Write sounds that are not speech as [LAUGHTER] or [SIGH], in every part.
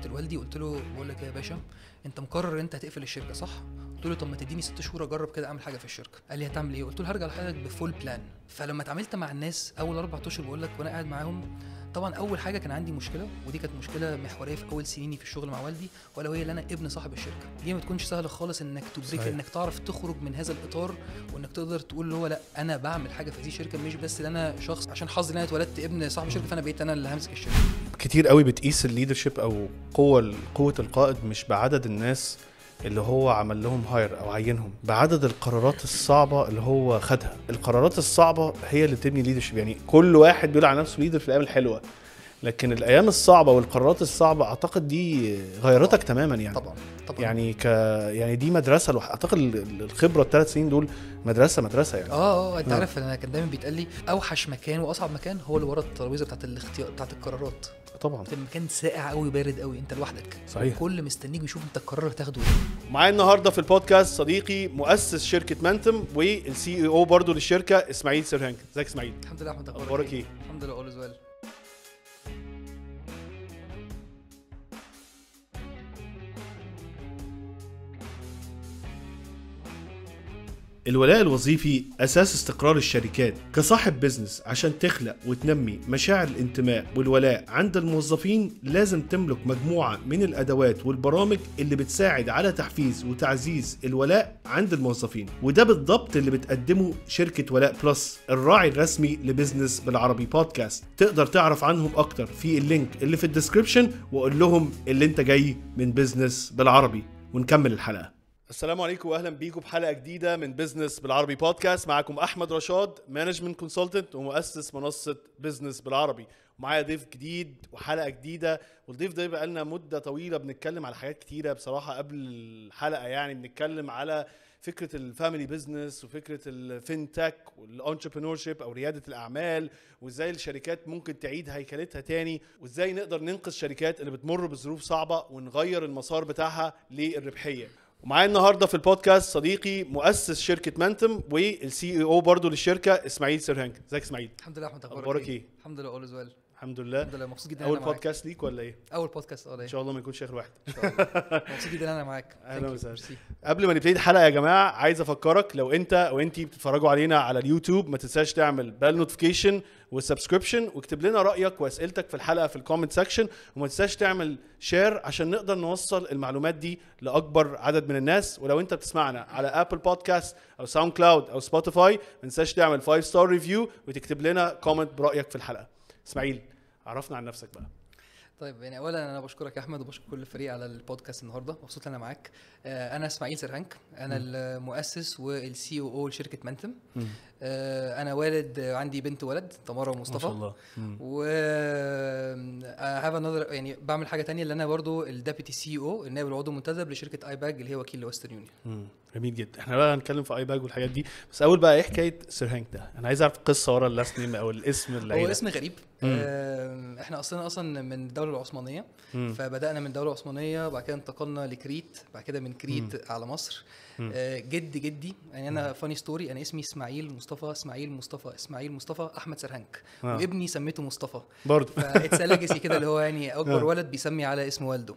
رحت لوالدي قلت له بقول لك ايه يا باشا انت مقرر انت هتقفل الشركه صح قلت له طب ما تديني ست شهور اجرب كده اعمل حاجه في الشركه قال لي هتعمل ايه قلت له هرجع لحضرتك بفول بلان فلما اتعاملت مع الناس اول اربع اشهر بقول لك وانا قاعد معاهم طبعا اول حاجه كان عندي مشكله ودي كانت مشكله محوريه في اول سنيني في الشغل مع والدي ولا وهي ان انا ابن صاحب الشركه دي ما تكونش سهله خالص انك تبريك انك تعرف تخرج من هذا الاطار وانك تقدر تقول اللي هو لا انا بعمل حاجه في هذه الشركه مش بس ان انا شخص عشان حظي ان انا اتولدت ابن صاحب الشركه فانا بقيت انا اللي همسك الشركه كتير قوي بتقيس الليدرشيب او قوه قوه القائد مش بعدد الناس اللي هو عمل لهم هاير او عينهم بعدد القرارات الصعبه اللي هو خدها القرارات الصعبه هي اللي بتبني ليدرشيب يعني كل واحد بيقول على نفسه ليدر في الايام الحلوه لكن الايام الصعبه والقرارات الصعبه اعتقد دي غيرتك تماما يعني طبعا طبعا يعني ك يعني دي مدرسه لوحدها اعتقد الخبره الثلاث سنين دول مدرسه مدرسه يعني اه اه انت آه. عارف انا كان دايما بيتقال لي اوحش مكان واصعب مكان هو اللي ورا الترابيزه بتاعت الاختيار بتاعت القرارات طبعا في مكان ساقع قوي بارد قوي انت لوحدك صحيح كل مستنيك بيشوف انت القرار هتاخده ايه معايا النهارده في البودكاست صديقي مؤسس شركه مانتم والسي اي او برضه للشركه اسماعيل سيرهانك ازيك اسماعيل الحمد لله احمد اخبارك إيه؟, ايه الحمد لله اول زوال الولاء الوظيفي أساس استقرار الشركات كصاحب بيزنس عشان تخلق وتنمي مشاعر الانتماء والولاء عند الموظفين لازم تملك مجموعة من الأدوات والبرامج اللي بتساعد على تحفيز وتعزيز الولاء عند الموظفين وده بالضبط اللي بتقدمه شركة ولاء بلس الراعي الرسمي لبيزنس بالعربي بودكاست تقدر تعرف عنهم أكتر في اللينك اللي في الديسكريبشن وقول لهم اللي انت جاي من بيزنس بالعربي ونكمل الحلقة السلام عليكم واهلا بيكم بحلقه جديده من بزنس بالعربي بودكاست معاكم احمد رشاد مانجمنت كونسلتنت ومؤسس منصه بزنس بالعربي ومعايا ضيف جديد وحلقه جديده والضيف ده بقى لنا مده طويله بنتكلم على حاجات كتيره بصراحه قبل الحلقه يعني بنتكلم على فكره الفاميلي بزنس وفكره الفينتك والانتربرينور شيب او رياده الاعمال وازاي الشركات ممكن تعيد هيكلتها تاني وازاي نقدر ننقذ الشركات اللي بتمر بظروف صعبه ونغير المسار بتاعها للربحيه ومعايا النهارده في البودكاست صديقي مؤسس شركه مانتم والسي اي او برضه للشركه اسماعيل سرهانك ازيك اسماعيل الحمد لله احمد اخبارك إيه؟, ايه الحمد لله اول زوال الحمد لله الحمد لله مبسوط جدا اول بودكاست ليك ولا ايه اول بودكاست اه ان شاء الله ما يكونش اخر واحد ان شاء الله مبسوط جدا انا معاك اهلا وسهلا قبل ما نبتدي الحلقه يا جماعه عايز افكرك لو انت او انت بتتفرجوا علينا على اليوتيوب ما تنساش تعمل بال نوتيفيكيشن والسبسكريبشن واكتب لنا رايك واسئلتك في الحلقه في الكومنت سيكشن وما تنساش تعمل شير عشان نقدر نوصل المعلومات دي لاكبر عدد من الناس ولو انت بتسمعنا على ابل بودكاست او ساوند كلاود او سبوتيفاي ما تنساش تعمل 5 ستار ريفيو وتكتب لنا كومنت برايك في الحلقه اسماعيل عرفنا عن نفسك بقى طيب يعني اولا انا بشكرك يا احمد وبشكر كل الفريق على البودكاست النهارده مبسوط انا معاك آه، انا اسماعيل سرهنك انا المؤسس والسي او او لشركه منتم آه، انا والد عندي بنت ولد تمارا ومصطفى ما شاء الله و هاف آه، انذر يعني بعمل حاجه تانية اللي انا برضو الديبيتي سي او النائب العضو المنتدب لشركه اي باج اللي هي وكيل لويسترن يونيون جميل جدا احنا بقى هنتكلم في اي باج والحاجات دي بس اول بقى ايه حكايه سير هانك ده انا عايز اعرف القصه ورا اللاست نيم او الاسم اللي هو اسم غريب مم. آه، احنا اصلا اصلا من الدوله العثمانيه مم. فبدانا من الدوله العثمانيه وبعد كده انتقلنا لكريت بعد كده من كريت مم. على مصر آه، جد جدي يعني انا فاني ستوري انا اسمي اسماعيل مصطفى اسماعيل مصطفى اسماعيل مصطفى احمد سرهنك آه. وابني سميته مصطفى برضه فاتس ليجاسي كده اللي هو يعني [LAUGHS] آه. اكبر ولد بيسمي على اسم والده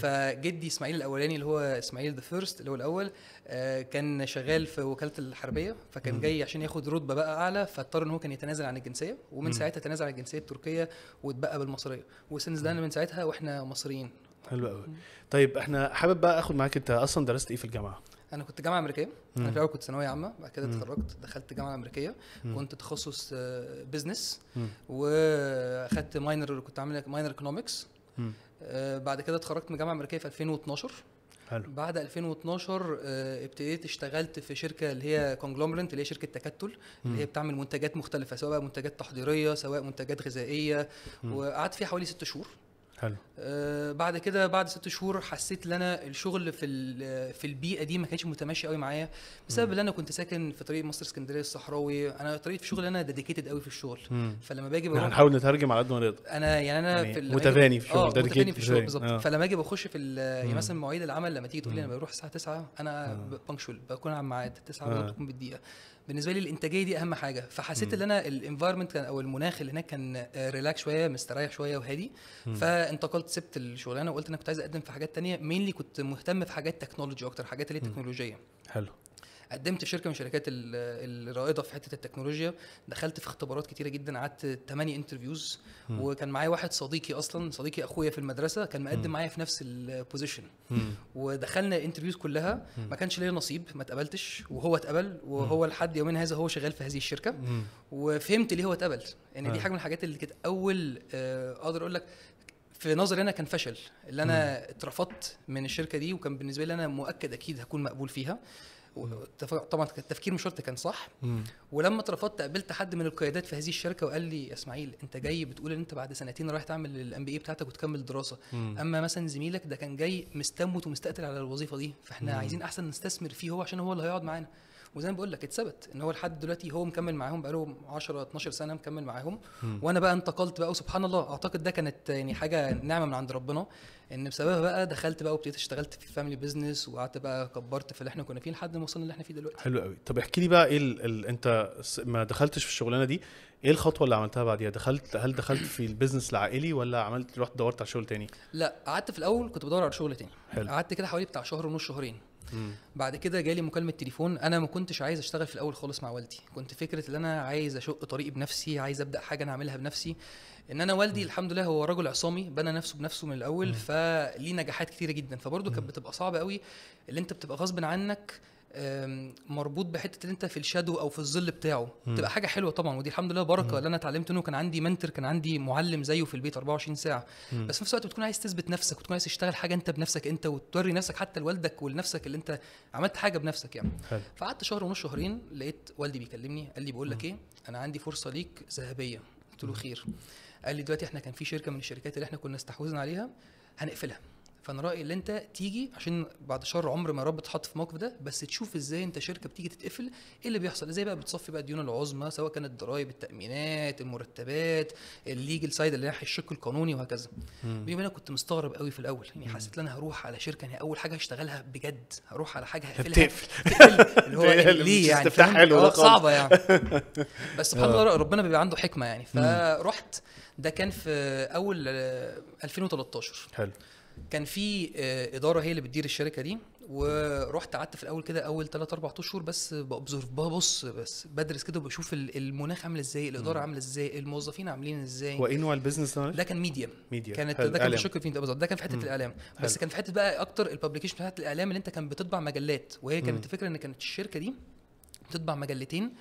فجدي اسماعيل الاولاني اللي هو اسماعيل ذا فيرست اللي هو الاول كان شغال في وكاله الحربيه فكان جاي عشان ياخد رتبه بقى اعلى فاضطر ان هو كان يتنازل عن الجنسيه ومن ساعتها تنازل عن الجنسيه التركيه واتبقى بالمصريه وسنس ده من ساعتها واحنا مصريين حلو قوي طيب احنا حابب بقى اخد معاك انت اصلا درست ايه في الجامعه انا كنت جامعه امريكيه انا في الاول كنت ثانويه عامه بعد كده اتخرجت دخلت جامعه امريكيه كنت تخصص بزنس آه، واخدت ماينر كنت عامل ماينر ايكونومكس آه، بعد كده اتخرجت من جامعه امريكيه في 2012 حلو. بعد 2012 آه، ابتديت اشتغلت في شركه اللي هي كونجلومرنت اللي هي شركه تكتل اللي هي بتعمل منتجات مختلفه سواء منتجات تحضيريه سواء منتجات غذائيه وقعدت فيها حوالي ست شهور حلو آه بعد كده بعد ست شهور حسيت ان انا الشغل في في البيئه دي ما كانش متماشي قوي معايا بسبب ان انا كنت ساكن في طريق مصر اسكندريه الصحراوي انا طريقه في شغل انا ديديكيتد قوي في الشغل مم. فلما باجي بروح هنحاول نترجم على قد ما نقدر انا يعني انا يعني في متفاني في الشغل آه متفاني في الشغل بالظبط آه. فلما اجي بخش في يعني مثلا مواعيد العمل لما تيجي تقول لي انا بروح الساعه 9 انا آه. بنكشول بكون على الميعاد 9 بالظبط بالدقيقه بالنسبه لي الانتاجيه دي اهم حاجه فحسيت ان انا الانفايرمنت او المناخ اللي هناك كان ريلاكس شويه مستريح شويه وهادي فانتقلت سبت الشغلانه وقلت انا كنت عايز اقدم في حاجات تانية مينلي كنت مهتم في حاجات تكنولوجي اكتر حاجات اللي هي تكنولوجيه حلو قدمت في شركه من الشركات الرائده في حته التكنولوجيا دخلت في اختبارات كتيره جدا قعدت 8 انترفيوز وكان معايا واحد صديقي اصلا صديقي اخويا في المدرسه كان مقدم معايا في نفس البوزيشن ودخلنا الانترفيوز كلها ما كانش ليا نصيب ما اتقبلتش وهو اتقبل وهو لحد يومنا هذا هو شغال في هذه الشركه وفهمت ليه هو اتقبل يعني دي آه. حاجه من الحاجات اللي كانت اول آه، اقدر اقول لك في نظري انا كان فشل اللي انا اترفضت من الشركه دي وكان بالنسبه لي انا مؤكد اكيد هكون مقبول فيها طبعا التفكير مش شرط كان صح مم. ولما اترفضت قابلت حد من القيادات في هذه الشركه وقال لي يا اسماعيل انت جاي بتقول ان انت بعد سنتين رايح تعمل الام بي اي بتاعتك وتكمل دراسه مم. اما مثلا زميلك ده كان جاي مستموت ومستقتل على الوظيفه دي فاحنا مم. عايزين احسن نستثمر فيه هو عشان هو اللي هيقعد معانا وزي ما بقول لك اتثبت ان هو لحد دلوقتي هو مكمل معاهم بقاله 10 12 سنه مكمل معاهم وانا بقى انتقلت بقى وسبحان الله اعتقد ده كانت يعني حاجه نعمه من عند ربنا ان بسببها بقى دخلت بقى وابتديت اشتغلت في فاميلي بيزنس وقعدت بقى كبرت في اللي احنا كنا فيه لحد ما وصلنا اللي احنا فيه دلوقتي حلو قوي طب احكي لي بقى ايه ال انت ما دخلتش في الشغلانه دي ايه الخطوه اللي عملتها بعديها دخلت هل دخلت في البيزنس العائلي ولا عملت رحت دورت على شغل تاني لا قعدت في الاول كنت بدور على شغل تاني حلو. قعدت كده حوالي بتاع شهر ونص شهرين مم. بعد كده جالي مكالمه تليفون انا ما كنتش عايز اشتغل في الاول خالص مع والدي كنت فكره ان انا عايز اشق طريقي بنفسي عايز ابدا حاجه انا اعملها بنفسي ان انا والدي مم. الحمد لله هو رجل عصامي بنى نفسه بنفسه من الاول فليه نجاحات كتيره جدا فبرضه كانت بتبقى صعبه قوي اللي انت بتبقى غصب عنك مربوط بحته ان انت في الشادو او في الظل بتاعه مم. تبقى حاجه حلوه طبعا ودي الحمد لله بركه اللي انا اتعلمت انه كان عندي منتر كان عندي معلم زيه في البيت 24 ساعه مم. بس في نفس الوقت بتكون عايز تثبت نفسك وتكون عايز تشتغل حاجه انت بنفسك انت وتوري نفسك حتى لوالدك ولنفسك اللي انت عملت حاجه بنفسك يعني فقعدت شهر ونص شهرين لقيت والدي بيكلمني قال لي بقول لك ايه انا عندي فرصه ليك ذهبيه قلت له خير قال لي دلوقتي احنا كان في شركه من الشركات اللي احنا كنا استحوذنا عليها هنقفلها فانا رايي ان انت تيجي عشان بعد شر عمر ما يا رب تحط في الموقف ده بس تشوف ازاي انت شركه بتيجي تتقفل ايه اللي بيحصل ازاي بقى بتصفي بقى الديون العظمى سواء كانت الضرايب التامينات المرتبات الليجل سايد اللي ناحيه الشق القانوني وهكذا بما انا كنت مستغرب قوي في الاول يعني حسيت ان انا هروح على شركه يعني اول حاجه هشتغلها بجد هروح على حاجه هقفلها اللي هو [LAUGHS] يعني ليه يعني حلو اه، صعبه يعني [LAUGHS] بس سبحان الله آه. ربنا بيبقى عنده حكمه يعني فرحت ده كان في اول 2013 حلو كان في آه، اداره هي اللي بتدير الشركه دي ورحت قعدت في الاول كده اول 3 4 اشهر بس بابزرف ببص بس بدرس كده وبشوف المناخ عامل ازاي الاداره عامله ازاي الموظفين عاملين ازاي وايه نوع البيزنس ده ده كان ميديا ميديا كانت ده كان بشكر في ده كان في حته الاعلام بس كان في حته بقى اكتر الببليكيشن بتاعت الاعلام اللي انت كان بتطبع مجلات وهي كانت الفكره ان كانت الشركه دي بتطبع مجلتين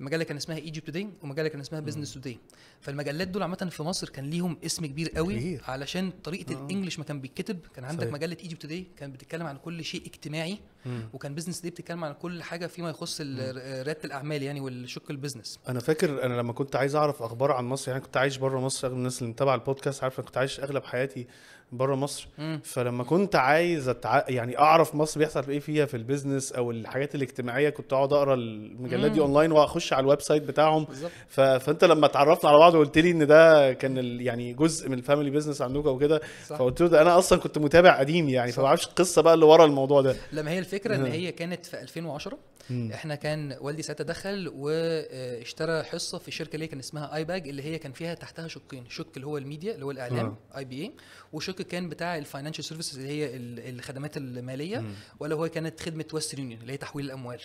مجله كان اسمها ايجيبت توداي ومجله كان اسمها بزنس توداي فالمجلات دول عامه في مصر كان ليهم اسم كبير قوي كبير. علشان طريقه آه. الانجليش ما كان بيتكتب كان عندك صحيح. مجله ايجيبت دي كانت بتتكلم عن كل شيء اجتماعي م. وكان بزنس دي بتتكلم عن كل حاجه فيما يخص رياده الاعمال يعني والشق البزنس انا فاكر انا لما كنت عايز اعرف اخبار عن مصر يعني كنت عايش بره مصر اغلب الناس اللي متابعه البودكاست عارفه كنت عايش اغلب حياتي بره مصر م. فلما كنت عايز أتع... يعني اعرف مصر بيحصل ايه فيها في البيزنس او الحاجات الاجتماعيه كنت اقعد اقرا المجلات دي اونلاين واخش على الويب سايت بتاعهم ف... فانت لما اتعرفت على بعض بعض وقلت لي ان ده كان يعني جزء من الفاميلي بيزنس عندكم او كده فقلت له انا اصلا كنت متابع قديم يعني فما اعرفش القصه بقى اللي ورا الموضوع ده لا ما هي الفكره ان هي كانت في 2010 مم. احنا كان والدي ساعتها دخل واشترى حصه في شركه اللي كان اسمها اي باج اللي هي كان فيها تحتها شقين شق اللي هو الميديا اللي هو الاعلام اي بي اي وشق كان بتاع الفاينانشال سيرفيسز اللي هي الخدمات الماليه مم. ولا هو كانت خدمه ويسترن يونيون اللي هي تحويل الاموال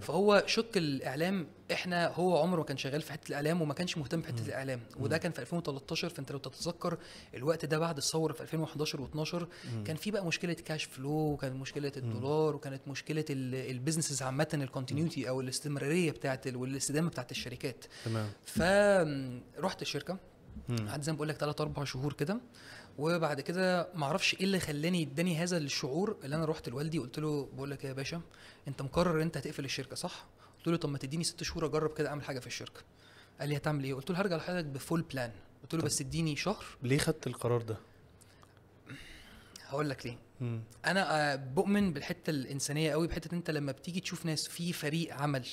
فهو شق الاعلام احنا هو عمره ما كان شغال في حته الاعلام وما كانش مهتم بحته الاعلام وده كان في 2013 فانت لو تتذكر الوقت ده بعد الثوره في 2011 و12 كان في بقى مشكله كاش فلو وكانت مشكله الدولار وكانت مشكله البيزنسز عامه الكونتينيوتي او الاستمراريه بتاعت والاستدامه بتاعت الشركات تمام فرحت الشركه قعدت زي ما بقول لك ثلاث اربع شهور كده وبعد كده ما اعرفش ايه اللي خلاني اداني هذا الشعور اللي انا رحت لوالدي قلت له بقول لك يا باشا انت مقرر انت هتقفل الشركه صح؟ قلت له طب ما تديني ست شهور اجرب كده اعمل حاجه في الشركه قال لي هتعمل ايه قلت له هرجع لحضرتك بفول بلان قلت له بس اديني شهر ليه خدت القرار ده هقول لك ليه مم. انا آه، بؤمن بالحته الانسانيه قوي بحته انت لما بتيجي تشوف ناس في فريق عمل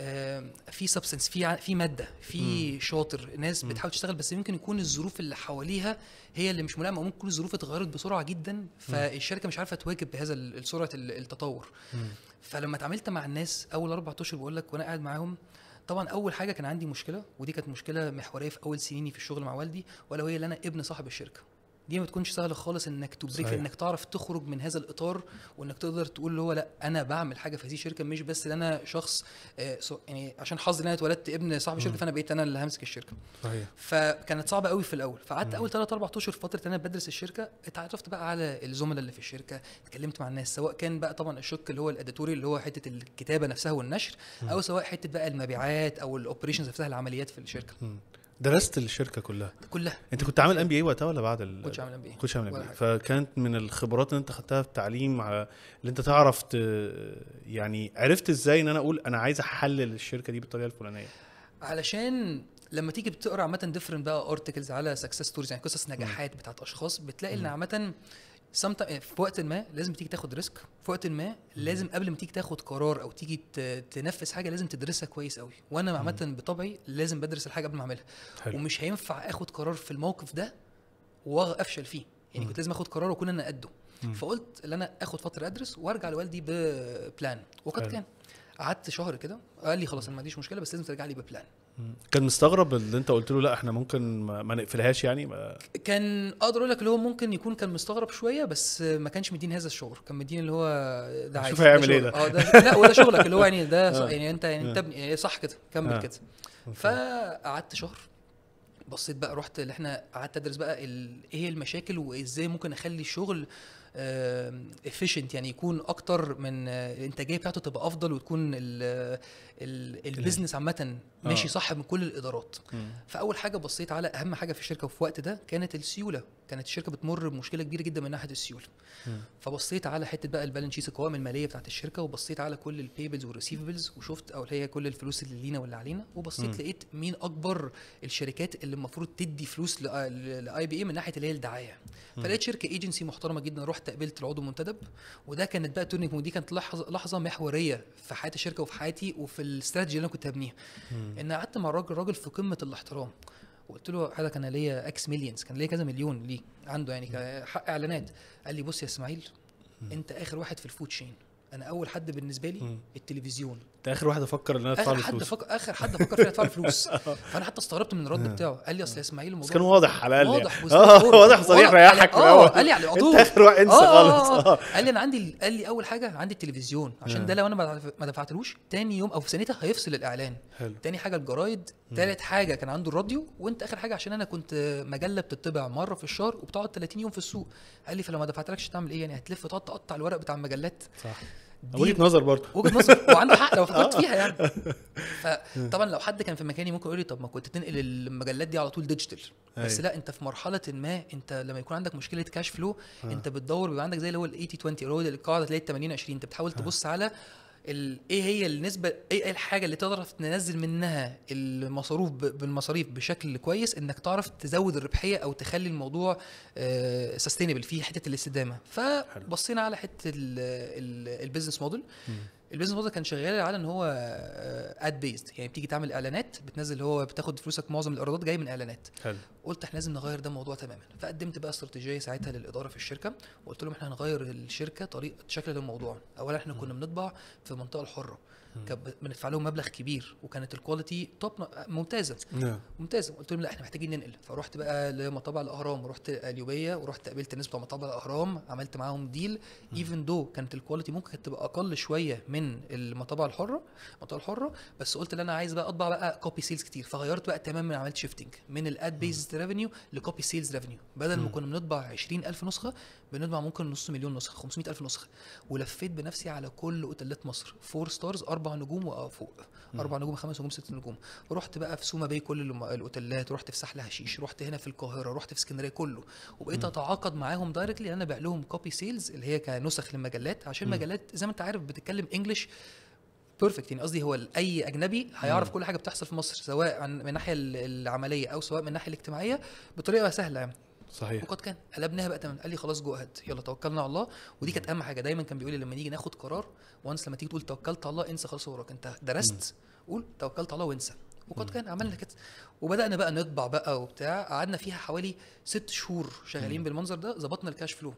آه، في سبستنس في في ماده في شاطر ناس بتحاول تشتغل بس ممكن يكون الظروف اللي حواليها هي اللي مش ملائمه ممكن الظروف اتغيرت بسرعه جدا فالشركه مش عارفه تواكب بهذا سرعه التطور فلما اتعاملت مع الناس اول اربع اشهر بقول لك وانا قاعد معاهم طبعا اول حاجه كان عندي مشكله ودي كانت مشكله محوريه في اول سنيني في الشغل مع والدي ولا وهي ان انا ابن صاحب الشركه دي ما بتكونش سهله خالص انك تبريك انك تعرف تخرج من هذا الاطار وانك تقدر تقول اللي هو لا انا بعمل حاجه في هذه الشركه مش بس ان انا شخص آه، يعني عشان حظي ان انا اتولدت ابن صاحب الشركه فانا بقيت انا اللي همسك الشركه صحيح فكانت صعبه قوي في الاول فقعدت اول 3 4 اشهر في فتره انا بدرس الشركه اتعرفت بقى على الزملاء اللي في الشركه اتكلمت مع الناس سواء كان بقى طبعا الشك اللي هو الاديتوري اللي هو حته الكتابه نفسها والنشر او سواء حته بقى المبيعات او الاوبريشنز نفسها العمليات في الشركه درست الشركه كلها كلها انت كنت عامل ام بي اي وقتها ولا بعد ال كنت عامل ام بي اي كنت عامل ام بي اي فكانت من الخبرات اللي انت خدتها في التعليم على اللي انت تعرف ت... يعني عرفت ازاي ان انا اقول انا عايز احلل الشركه دي بالطريقه الفلانيه علشان لما تيجي بتقرا عامه ديفرنت بقى ارتكلز على سكسس ستوريز يعني قصص نجاحات بتاعت اشخاص بتلاقي ان عامه يعني في وقت ما لازم تيجي تاخد ريسك في وقت ما لازم قبل ما تيجي تاخد قرار او تيجي تنفذ حاجه لازم تدرسها كويس قوي وانا عامه بطبعي لازم بدرس الحاجه قبل ما اعملها حلو. ومش هينفع اخد قرار في الموقف ده وافشل فيه يعني كنت لازم اخد قرار واكون انا قده فقلت ان انا اخد فتره ادرس وارجع لوالدي ببلان وقد كان قعدت شهر كده قال لي خلاص انا ما عنديش مشكله بس لازم ترجع لي ببلان كان مستغرب اللي انت قلت له لا احنا ممكن ما نقفلهاش يعني ما كان اقدر اقول لك اللي هو ممكن يكون كان مستغرب شويه بس ما كانش مدين هذا الشغل كان مدين اللي هو ده عايز شوف هيعمل ايه ده آه، ده لا وده شغلك اللي هو [LAUGHS] يعني ده آه. يعني انت يعني انت آه. يعني صح كده كمل كده فقعدت شهر بصيت بقى رحت اللي احنا قعدت ادرس بقى ايه المشاكل وازاي ممكن اخلي الشغل افيشنت يعني يكون اكتر من آه، الانتاجيه بتاعته تبقى افضل وتكون البيزنس آه، عامه ماشي آه. صح من كل الادارات فاول حاجه بصيت على اهم حاجه في الشركه في الوقت ده كانت السيوله كانت الشركه بتمر بمشكله كبيره جدا من ناحيه السيوله فبصيت على حته بقى البالانس شيت القوائم الماليه بتاعت الشركه وبصيت على كل البيبلز والريسيفبلز وشفت او هي كل الفلوس اللي لينا واللي علينا وبصيت م. لقيت مين اكبر الشركات اللي المفروض تدي فلوس لاي بي اي من ناحيه اللي هي الدعايه فلقيت شركه ايجنسي محترمه جدا رحت قابلت العضو المنتدب وده كانت بقى تورنينج ودي كانت لحظه لحظه محوريه في حياه الشركه وفي حياتي وفي الاستراتيجي اللي انا كنت هبنيها ان قعدت مع الراجل راجل في قمه الاحترام وقلت له حضرتك انا ليا اكس مليونز كان ليا كذا مليون ليه عنده يعني حق اعلانات قال لي بص يا اسماعيل انت اخر واحد في الفود شين انا اول حد بالنسبه لي التلفزيون انت اخر واحد افكر ان انا ادفع له فلوس حد اخر حد افكر فيه ادفع فلوس فانا حتى استغربت من الرد آه. بتاعه قال لي اصل يا اسماعيل الموضوع كان واضح على الاقل واضح يعني. آه، واضح وصريح ريحك آه، الاول قال لي على العضو اخر واحد انسى خالص قال لي انا عندي قال لي اول حاجه عندي التلفزيون عشان ده لو انا ما دفعتلوش تاني يوم او في ثانيتها هيفصل الاعلان حلو تاني حاجه الجرايد تالت حاجه كان عنده الراديو وانت اخر حاجه عشان انا كنت مجله بتطبع مره في الشهر وبتقعد 30 يوم في السوق قال لي فلو ما دفعتلكش تعمل ايه يعني هتلف تقطع الورق بتاع المجلات صح وجهه نظر برضه وجهه نظر وعنده حق لو [LAUGHS] فكرت آه. فيها يعني فطبعا لو حد كان في مكاني ممكن يقول لي طب ما كنت تنقل المجلات دي على طول ديجيتال أيوه. بس لا انت في مرحله ما انت لما يكون عندك مشكله كاش آه. فلو انت بتدور بيبقى عندك زي اللي هو ال 80 20 اللي هو القاعده هي 80 20 انت بتحاول آه. تبص على ايه هي النسبه إيه, ايه الحاجه اللي تقدر تنزل منها المصاريف بالمصاريف بشكل كويس انك تعرف تزود الربحيه او تخلي الموضوع آه سستينبل في حته الاستدامه فبصينا على حته البيزنس موديل البيزنس موديل كان شغال على ان هو اد آه، بيست يعني بتيجي تعمل اعلانات بتنزل هو بتاخد فلوسك معظم الايرادات جاي من اعلانات حلو قلت احنا لازم نغير ده الموضوع تماما فقدمت بقى استراتيجيه ساعتها للاداره في الشركه وقلت لهم احنا هنغير الشركه طريقه شكل الموضوع اولا احنا كنا بنطبع في المنطقه الحره بندفع لهم مبلغ كبير وكانت الكواليتي توب ممتازه نعم. ممتازه قلت لهم لا احنا محتاجين ننقل فرحت بقى لمطابع الاهرام رحت اليوبيه ورحت قابلت الناس بتوع مطابع الاهرام عملت معاهم ديل ايفن دو كانت الكواليتي ممكن كانت تبقى اقل شويه من المطابع الحره المطابع الحره بس قلت ان انا عايز بقى اطبع بقى كوبي سيلز كتير فغيرت بقى تماما عملت شيفتنج من الاد بيزد ريفينيو لكوبي سيلز ريفينيو بدل ما كنا بنطبع 20000 نسخه بنطبع ممكن نص مليون نسخه 500 الف نسخه ولفيت بنفسي على كل اوتيلات مصر فور ستارز اربع نجوم وفوق آه، اربع نجوم خمس نجوم ست نجوم رحت بقى في سوما باي كل الاوتيلات رحت في سحل هشيش رحت هنا في القاهره رحت في اسكندريه كله وبقيت اتعاقد معاهم دايركتلي انا بقى لهم كوبي سيلز اللي هي كنسخ للمجلات عشان مجلات زي ما انت عارف بتتكلم انجلش بيرفكت يعني قصدي هو اي اجنبي هيعرف كل حاجه بتحصل في مصر سواء من الناحيه العمليه او سواء من الناحيه الاجتماعيه بطريقه سهله يعني صحيح وقد كان قلبناها بقى تمام قال لي خلاص جو اهد يلا توكلنا على الله ودي كانت اهم حاجه دايما كان بيقول لي لما نيجي ناخد قرار وانس لما تيجي تقول توكلت على الله انسى خلاص وراك انت درست قول توكلت على الله وانسى وقد كان عملنا كده وبدانا بقى نطبع بقى وبتاع قعدنا فيها حوالي ست شهور شغالين بالمنظر ده ظبطنا الكاش فلو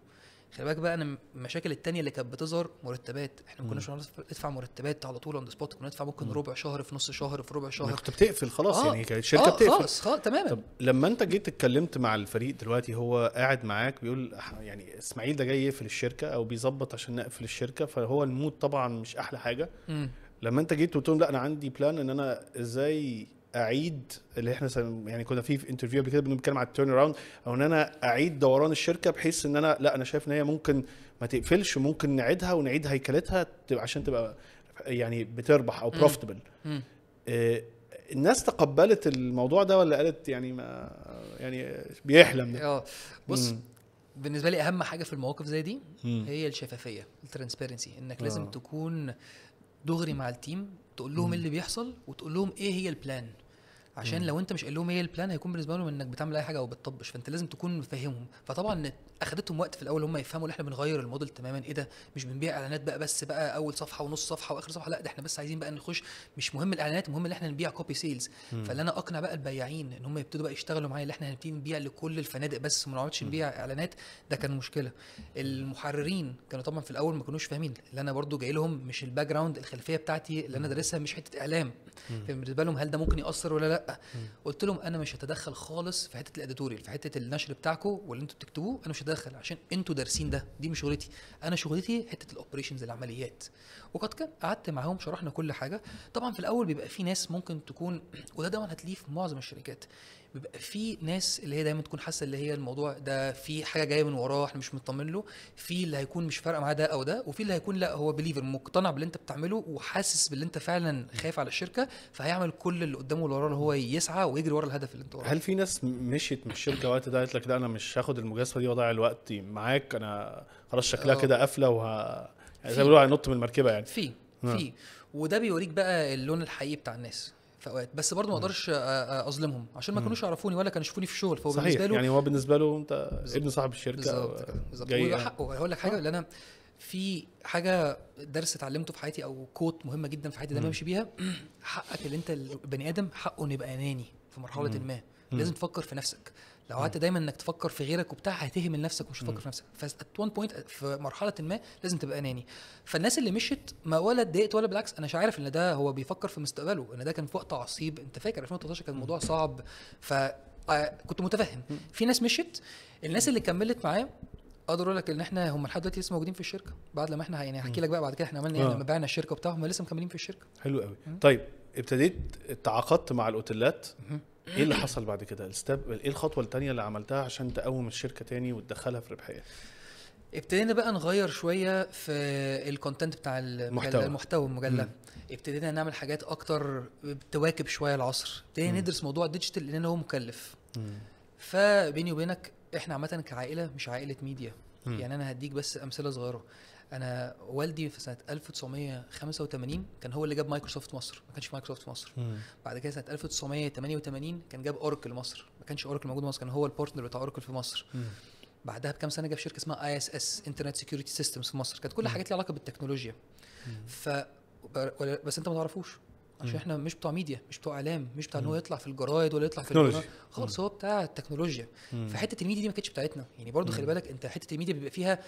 خلي بالك بقى انا المشاكل التانية اللي كانت بتظهر مرتبات احنا ما كناش ندفع مرتبات على طول اون ذا سبوت كنا ندفع ممكن ربع شهر في نص شهر في ربع شهر كنت بتقفل خلاص آه. يعني الشركه آه بتقفل خلاص خلاص تماما طب لما انت جيت اتكلمت مع الفريق دلوقتي هو قاعد معاك بيقول يعني اسماعيل ده جاي يقفل الشركه او بيظبط عشان نقفل الشركه فهو المود طبعا مش احلى حاجه م. لما انت جيت قلت لهم لا انا عندي بلان ان انا ازاي اعيد اللي احنا يعني كنا فيه في انترفيو قبل كده بنتكلم على التيرن اراوند او ان انا اعيد دوران الشركه بحيث ان انا لا انا شايف ان هي ممكن ما تقفلش ممكن نعيدها ونعيد هيكلتها عشان تبقى يعني بتربح او بروفيتبل إيه الناس تقبلت الموضوع ده ولا قالت يعني ما يعني بيحلم ده اه بص بالنسبه لي اهم حاجه في المواقف زي دي هي الشفافيه الترانسبيرنسي انك لازم آه. تكون دغري مع التيم تقول لهم اللي بيحصل وتقول لهم ايه هي البلان عشان لو انت مش قايل لهم ايه البلان هيكون بالنسبه لهم انك بتعمل اي حاجه او بتطبش فانت لازم تكون فاهمهم فطبعا اخدتهم وقت في الاول هم يفهموا ان احنا بنغير الموديل تماما ايه ده مش بنبيع اعلانات بقى بس بقى اول صفحه ونص صفحه واخر صفحه لا ده احنا بس عايزين بقى نخش مش مهم الاعلانات المهم ان احنا نبيع كوبي سيلز فاللي انا اقنع بقى البياعين ان هم يبتدوا بقى يشتغلوا معايا اللي احنا هنبتدي نبيع لكل الفنادق بس وما نقعدش نبيع اعلانات ده كان مشكله المحررين كانوا طبعا في الاول ما كانوش فاهمين اللي انا برده جاي لهم مش الباك جراوند الخلفيه بتاعتي اللي انا دارسها مش حته اعلام كان بالنسبه لهم هل ده ممكن ياثر ولا لا مم. قلت لهم انا مش هتدخل خالص في حته الاديتوريال في حته النشر بتاعكم واللي انتوا بتكتبوه انا مش هتدخل عشان انتوا دارسين ده دي مش شغلتي انا شغلتي حته الاوبريشنز العمليات وقد قعدت معاهم شرحنا كل حاجه طبعا في الاول بيبقى في ناس ممكن تكون [CLEARS THROAT] وده دايما هتلاقيه في معظم الشركات بيبقى في ناس اللي هي دايما تكون حاسه اللي هي الموضوع ده في حاجه جايه من وراه احنا مش مطمن له في اللي هيكون مش فارقه معاه ده او ده وفي اللي هيكون لا هو بليفر مقتنع باللي انت بتعمله وحاسس باللي انت فعلا خايف على الشركه فهيعمل كل اللي قدامه اللي وراه اللي هو يسعى ويجري ورا الهدف اللي انت وراه هل في ناس مشيت من الشركه وقت ده قالت لك لا انا مش هاخد المجازفه دي واضيع الوقت معاك انا خلاص شكلها آه. كده قافله وه يعني زي ما بيقولوا هينط من المركبه يعني في نعم. في وده بيوريك بقى اللون الحقيقي بتاع الناس في اوقات بس برضه ما نعم. اقدرش اظلمهم عشان ما نعم. كانوش يعرفوني ولا كانوا يشوفوني في الشغل فهو صحيح. بالنسبه له يعني هو بالنسبه له انت ابن صاحب الشركه بالظبط بالظبط حقه هقول لك حاجه اللي انا في حاجه درس اتعلمته في حياتي او كوت مهمه جدا في حياتي دايما بمشي بيها حقك اللي انت البني ادم حقه انه يبقى اناني في مرحله ما لازم تفكر في نفسك لو قعدت دايما انك تفكر في غيرك وبتاع هتهمل نفسك ومش هتفكر في نفسك فات وان بوينت في مرحله ما لازم تبقى اناني فالناس اللي مشت ما ولا اتضايقت ولا بالعكس انا مش عارف ان ده هو بيفكر في مستقبله ان ده كان في وقت عصيب انت فاكر 2013 كان الموضوع صعب ف آه، كنت متفهم في ناس مشت الناس اللي كملت معايا اقدر اقول لك ان احنا هم لحد دلوقتي لسه موجودين في الشركه بعد لما احنا يعني هحكي لك بقى بعد كده احنا عملنا ايه لما آه. بعنا الشركه وبتاع هم لسه مكملين في الشركه حلو قوي طيب ابتديت تعاقدت مع الاوتيلات ايه اللي حصل بعد كده الستاب ايه الخطوه الثانيه اللي عملتها عشان تقوم الشركه تاني وتدخلها في ربحيه ابتدينا بقى نغير شويه في الكونتنت بتاع المحتوى المحتوى المجله ابتدينا نعمل حاجات اكتر تواكب شويه العصر ابتدينا ندرس موضوع الديجيتال لان هو مكلف مم. فبيني وبينك احنا عامه كعائله مش عائله ميديا مم. يعني انا هديك بس امثله صغيره انا والدي في سنه 1985 كان هو اللي جاب مايكروسوفت مصر ما كانش مايكروسوفت مصر مم. بعد كده سنه 1988 كان جاب اوراكل مصر ما كانش اوراكل موجود مصر كان هو البارتنر بتاع اوراكل في مصر مم. بعدها بكام سنه جاب شركه اسمها اي اس اس انترنت سكيورتي سيستمز في مصر كانت كل حاجات ليها علاقه بالتكنولوجيا ف بس انت ما تعرفوش عشان احنا مش بتوع ميديا مش بتوع اعلام مش بتاع ان هو يطلع في الجرايد ولا يطلع في الجرايد خالص هو بتاع التكنولوجيا فحته الميديا دي ما كانتش بتاعتنا يعني برضو خلي بالك انت حته الميديا بيبقى فيها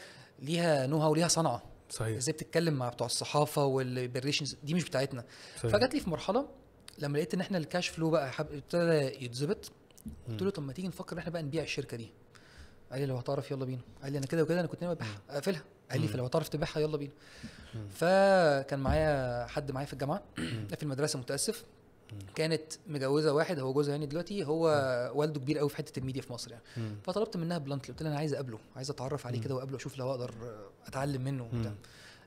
ليها نو هاو وليها صنعه صحيح ازاي بتتكلم مع بتوع الصحافه والبريشنز دي مش بتاعتنا فجت لي في مرحله لما لقيت ان احنا الكاش فلو بقى ابتدى يتظبط قلت له طب ما تيجي نفكر ان احنا بقى نبيع الشركه دي قال لي لو هتعرف يلا بينا قال لي انا كده وكده انا كنت ناوي اقفلها قال لي فلو هتعرف تبيعها يلا بينا فكان معايا حد معايا في الجامعه في المدرسه متاسف كانت مجوزه واحد هو جوزها يعني دلوقتي هو والده كبير قوي في حته الميديا في مصر يعني فطلبت منها بلانتلي قلت لها انا عايز اقابله عايز اتعرف عليه كده واقابله اشوف لو اقدر اتعلم منه وبتاع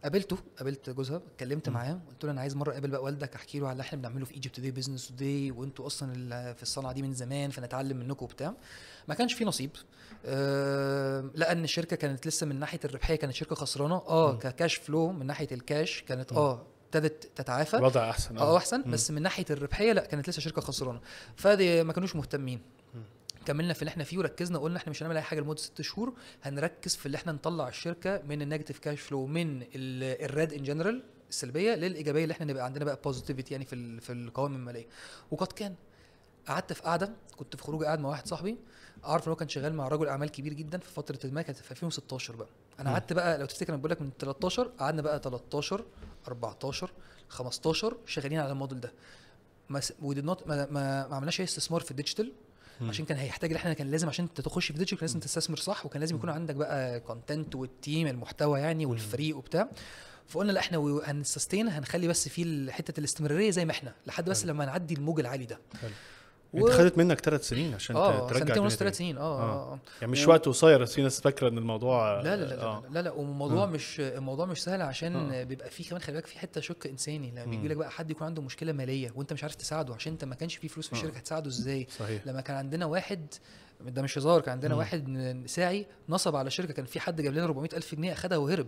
قابلته قابلت جوزها اتكلمت معاه قلت له انا عايز مره اقابل بقى والدك احكي له على اللي احنا بنعمله في ايجيبت دي بزنس دي وانتوا اصلا في الصنعه دي من زمان فنتعلم منكم وبتاع ما كانش في نصيب أه لان الشركه كانت لسه من ناحيه الربحيه كانت شركه خسرانه اه ككاش فلو من ناحيه الكاش كانت اه ابتدت تتعافى الوضع احسن اه احسن بس من ناحيه الربحيه لا كانت لسه شركه خسرانه فدي ما كانوش مهتمين كملنا في اللي احنا فيه وركزنا قلنا احنا مش هنعمل اي حاجه لمده ست شهور هنركز في اللي احنا نطلع الشركه من النيجاتيف كاش فلو من الريد ان جنرال السلبيه للايجابيه اللي احنا نبقى عندنا بقى بوزيتيفيتي يعني في في القوائم الماليه وقد كان قعدت في قعده كنت في خروج قاعد مع واحد صاحبي اعرف ان هو كان شغال مع رجل اعمال كبير جدا في فتره ما كانت في 2016 بقى انا قعدت بقى لو تفتكر انا بقول لك من 13 قعدنا بقى 13 14 15 شغالين على الموديل ده ما, ما, ما عملناش اي استثمار في الديجيتال عشان كان هيحتاج احنا كان لازم عشان انت تخش في ديجيتال لازم تستثمر صح وكان لازم يكون عندك بقى كونتنت والتيم المحتوى يعني والفريق وبتاع فقلنا لا احنا هنستين هنخلي بس في حته الاستمراريه زي ما احنا لحد بس لما نعدي الموج العالي ده حلو. و... انت خدت منك ثلاث سنين عشان آه ترجع سنتين ونص ثلاث سنين آه،, اه اه, يعني مش و... يعني وقت قصير في ناس فاكره ان الموضوع لا لا لا آه. لا لا, لا والموضوع مش الموضوع مش سهل عشان آه. بيبقى فيه كمان خلي بالك في حته شق انساني لما بيجي لك بقى حد يكون عنده مشكله ماليه وانت مش عارف تساعده عشان انت ما كانش فيه فلوس في الشركه هتساعده ازاي صحيح. لما كان عندنا واحد ده مش هزار كان عندنا واحد ساعي نصب على شركه كان في حد جاب لنا 400000 جنيه اخدها وهرب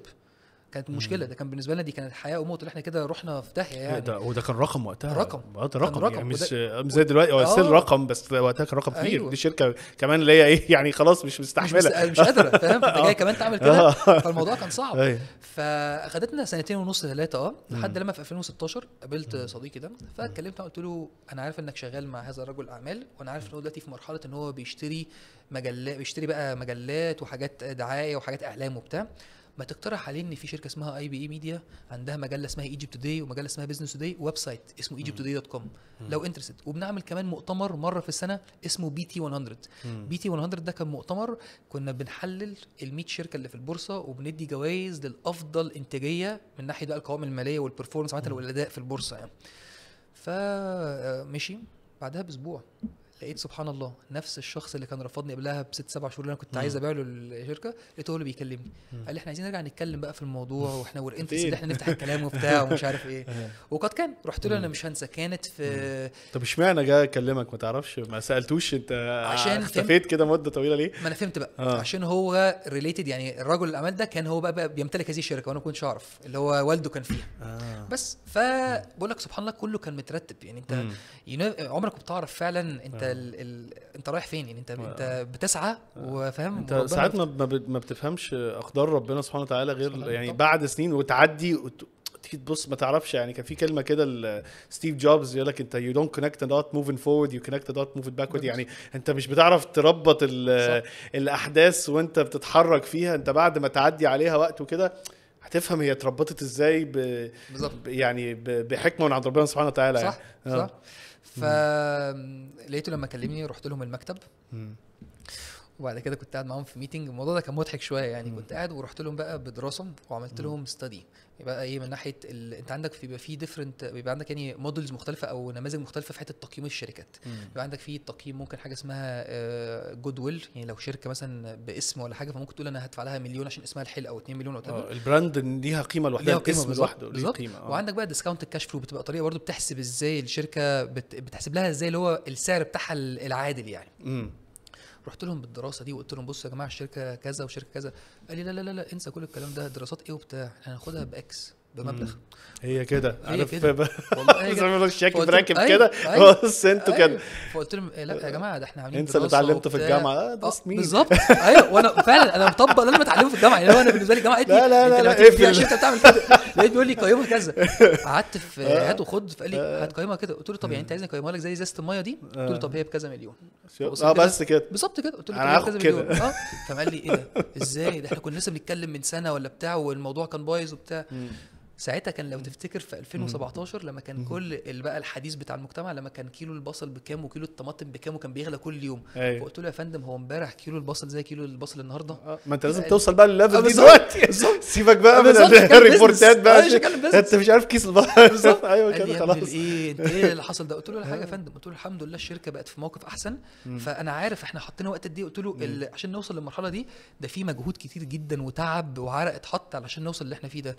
كانت مشكله ده كان بالنسبه لنا دي كانت حياه وموت اللي احنا كده رحنا في داهيه يعني ده وده كان رقم وقتها رقم رقم, آه، رقم يعني آه، مش زي دلوقتي هو ستيل آه. رقم بس وقتها كان رقم كبير أيوة. دي شركه كمان اللي هي ايه [LAUGHS] يعني خلاص مش مستحمله مش, مش قادره فاهم انت جاي [LAUGHS] كمان تعمل كده فالموضوع كان صعب أيوة. فاخدتنا سنتين ونص ثلاثه اه لحد لما في 2016 قابلت صديقي ده فاتكلمت قلت له انا عارف انك شغال مع هذا الرجل اعمال وانا عارف ان هو دلوقتي في مرحله ان هو بيشتري مجلات بيشتري بقى مجلات وحاجات دعايه وحاجات اعلام وبتاع ما تقترح عليه ان في شركه اسمها اي بي اي ميديا عندها مجله اسمها ايجيبت توداي ومجله اسمها بزنس توداي ويب سايت اسمه ايجيبت توداي دوت كوم لو انترستد وبنعمل كمان مؤتمر مره في السنه اسمه بي تي 100 بي تي 100 ده كان مؤتمر كنا بنحلل ال 100 شركه اللي في البورصه وبندي جوائز للافضل انتاجيه من ناحيه بقى القوائم الماليه والبرفورمانس عامه والاداء في البورصه يعني فمشي آه، بعدها باسبوع لقيت سبحان الله نفس الشخص اللي كان رفضني قبلها بست سبع شهور اللي انا كنت عايز ابيع له الشركه لقيته هو اللي بيكلمني قال لي احنا عايزين نرجع نتكلم بقى في الموضوع واحنا ور ان احنا نفتح الكلام وبتاع [LAUGHS] ومش عارف ايه وقد كان رحت له انا مش هنسى كانت في طب اشمعنى جه اكلمك ما تعرفش ما سالتوش انت عشان اختفيت كده مده طويله ليه؟ ما انا فهمت بقى آه. عشان هو ريليتد يعني الرجل اللي عمل ده كان هو بقى, بقى بيمتلك هذه الشركه وانا ما كنتش اعرف اللي هو والده كان فيها آه. بس فبقول لك سبحان الله كله كان مترتب يعني انت عمرك ما بتعرف فعلا انت ال... ال... انت رايح فين يعني انت آه. انت بتسعى آه. وفاهم انت ساعات ما ما بتفهمش اقدار ربنا سبحانه وتعالى غير يعني بعد سنين وتعدي وت... تيجي تبص ما تعرفش يعني كان في كلمه كده ستيف جوبز يقول لك انت يو دونت كونكت دوت موفينج فورورد يو كونكت دوت موفينج باكورد يعني انت مش بتعرف تربط الاحداث وانت بتتحرك فيها انت بعد ما تعدي عليها وقت وكده هتفهم هي اتربطت ازاي ب... بالظبط يعني ب... بحكمه من عند ربنا سبحانه وتعالى صح يعني. صح آه. فلقيته لما كلمني رحت لهم المكتب وبعد كده كنت قاعد معاهم في ميتنج الموضوع ده كان مضحك شويه يعني كنت قاعد ورحت لهم بقى بدراسه وعملت لهم ستدي يبقى ايه من ناحيه ال... انت عندك في بيبقى في ديفرنت بيبقى عندك يعني مودلز مختلفه او نماذج مختلفه في حته تقييم الشركات بيبقى عندك في تقييم ممكن حاجه اسمها جود آه، ويل يعني لو شركه مثلا باسم ولا حاجه فممكن تقول انا هدفع لها مليون عشان اسمها الحل او 2 مليون او آه، البراند ليها قيمه لوحدها الاسم لوحده ليها قيمه آه. وعندك بقى ديسكاونت الكاش فلو بتبقى طريقه برضه بتحسب ازاي الشركه بت... بتحسب لها ازاي اللي هو السعر بتاعها العادل يعني رحت لهم بالدراسه دي وقلت لهم بصوا يا جماعه الشركه كذا وشركه كذا قال لي لا لا لا, لا انسى كل الكلام ده دراسات ايه وبتاع هناخدها باكس بمبلغ هي كده عارف [LAUGHS] والله زي ما براكب كده بص انتوا كده فقلت لهم أيوة، أيوة. [LAUGHS] أيوة. إيه، لا يا آه، جماعه ده احنا عاملين انسى اللي اتعلمته في الجامعه اه, آه، مين بالظبط [LAUGHS] ايوه وانا فعلا انا مطبق اللي انا متعلمه في الجامعه يعني انا بالنسبه لي الجامعه قالت إيه لي لا لا لا لا لا لا لا لا كده لقيت بيقول لي قيمها كذا [LAUGHS] قعدت في آه. هات وخد فقال لي آه. هات قيمها كده قلت له طب يعني انت عايزني اقيمها لك زي ازازه الميه دي قلت له آه. طب هي بكذا مليون اه بس كده بالظبط كده قلت له انا هاخد كده اه فقال لي ايه ده ازاي ده احنا كنا لسه بنتكلم من سنه ولا بتاع والموضوع كان بايظ وبتاع ساعتها كان لو تفتكر في 2017 لما كان كل بقى الحديث بتاع المجتمع لما كان كيلو البصل بكام وكيلو الطماطم بكام وكان بيغلى كل يوم أيوه. فقلت له يا فندم هو امبارح كيلو البصل زي كيلو البصل النهارده آه. ما انت لازم توصل بقى للليفل دي آه، دلوقتي سيبك بقى من الريبورتات بقى أيوه، انت مش عارف كيس البصل [LAUGHS] ايوه كده خلاص ايه انت ايه اللي حصل ده قلت له [LAUGHS] حاجه يا فندم قلت له الحمد لله الشركه بقت في موقف احسن فانا عارف احنا حطينا وقت قد ايه قلت له عشان نوصل للمرحله دي ده في مجهود كتير جدا وتعب وعرق اتحط علشان نوصل اللي احنا فيه ده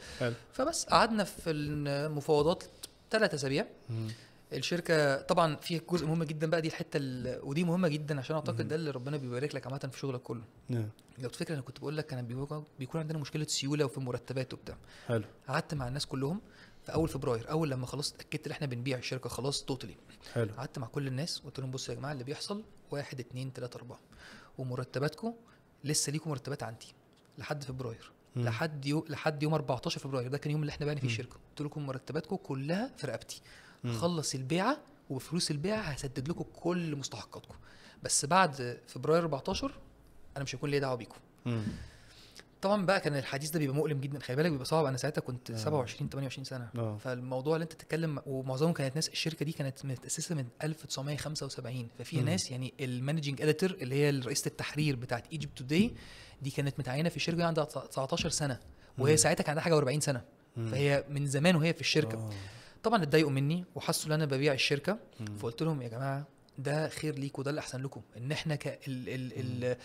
فبس قعدنا في المفاوضات ثلاث اسابيع الشركه طبعا في جزء مهم جدا بقى دي الحته ودي مهمه جدا عشان اعتقد ده اللي ربنا بيبارك لك عامه في شغلك كله نعم. لو تفكر انا كنت بقول لك كان بيكون عندنا مشكله سيوله وفي مرتبات وبتاع حلو قعدت مع الناس كلهم في اول فبراير اول لما خلاص اتاكدت ان احنا بنبيع الشركه خلاص توتالي حلو قعدت مع كل الناس وقلت لهم بصوا يا جماعه اللي بيحصل واحد اتنين تلاته اربعه ومرتباتكم لسه ليكم مرتبات عندي لحد فبراير لحد يو... لحد يوم 14 فبراير ده كان يوم اللي احنا بعنا فيه الشركه قلت لكم مرتباتكم كلها في رقبتي هخلص البيعه وبفلوس البيعه هسدد لكم كل مستحقاتكم بس بعد فبراير 14 انا مش هيكون ليا دعوه بيكم طبعا بقى كان الحديث ده بيبقى مؤلم جدا خلي بالك بيبقى صعب انا ساعتها كنت آه. 27 28 سنه آه. فالموضوع اللي انت بتتكلم ومعظمهم كانت ناس الشركه دي كانت متاسسه من 1975 ففي ناس يعني المانجنج اديتور اللي هي رئيسه التحرير بتاعت ايجيبت توداي دي كانت متعينه في الشركه دي عندها 19 سنه وهي ساعتها كان عندها حاجه و40 سنه مم. فهي من زمان وهي في الشركه آه. طبعا اتضايقوا مني وحسوا ان انا ببيع الشركه مم. فقلت لهم يا جماعه ده خير ليكم وده اللي احسن لكم ان احنا ك ال ال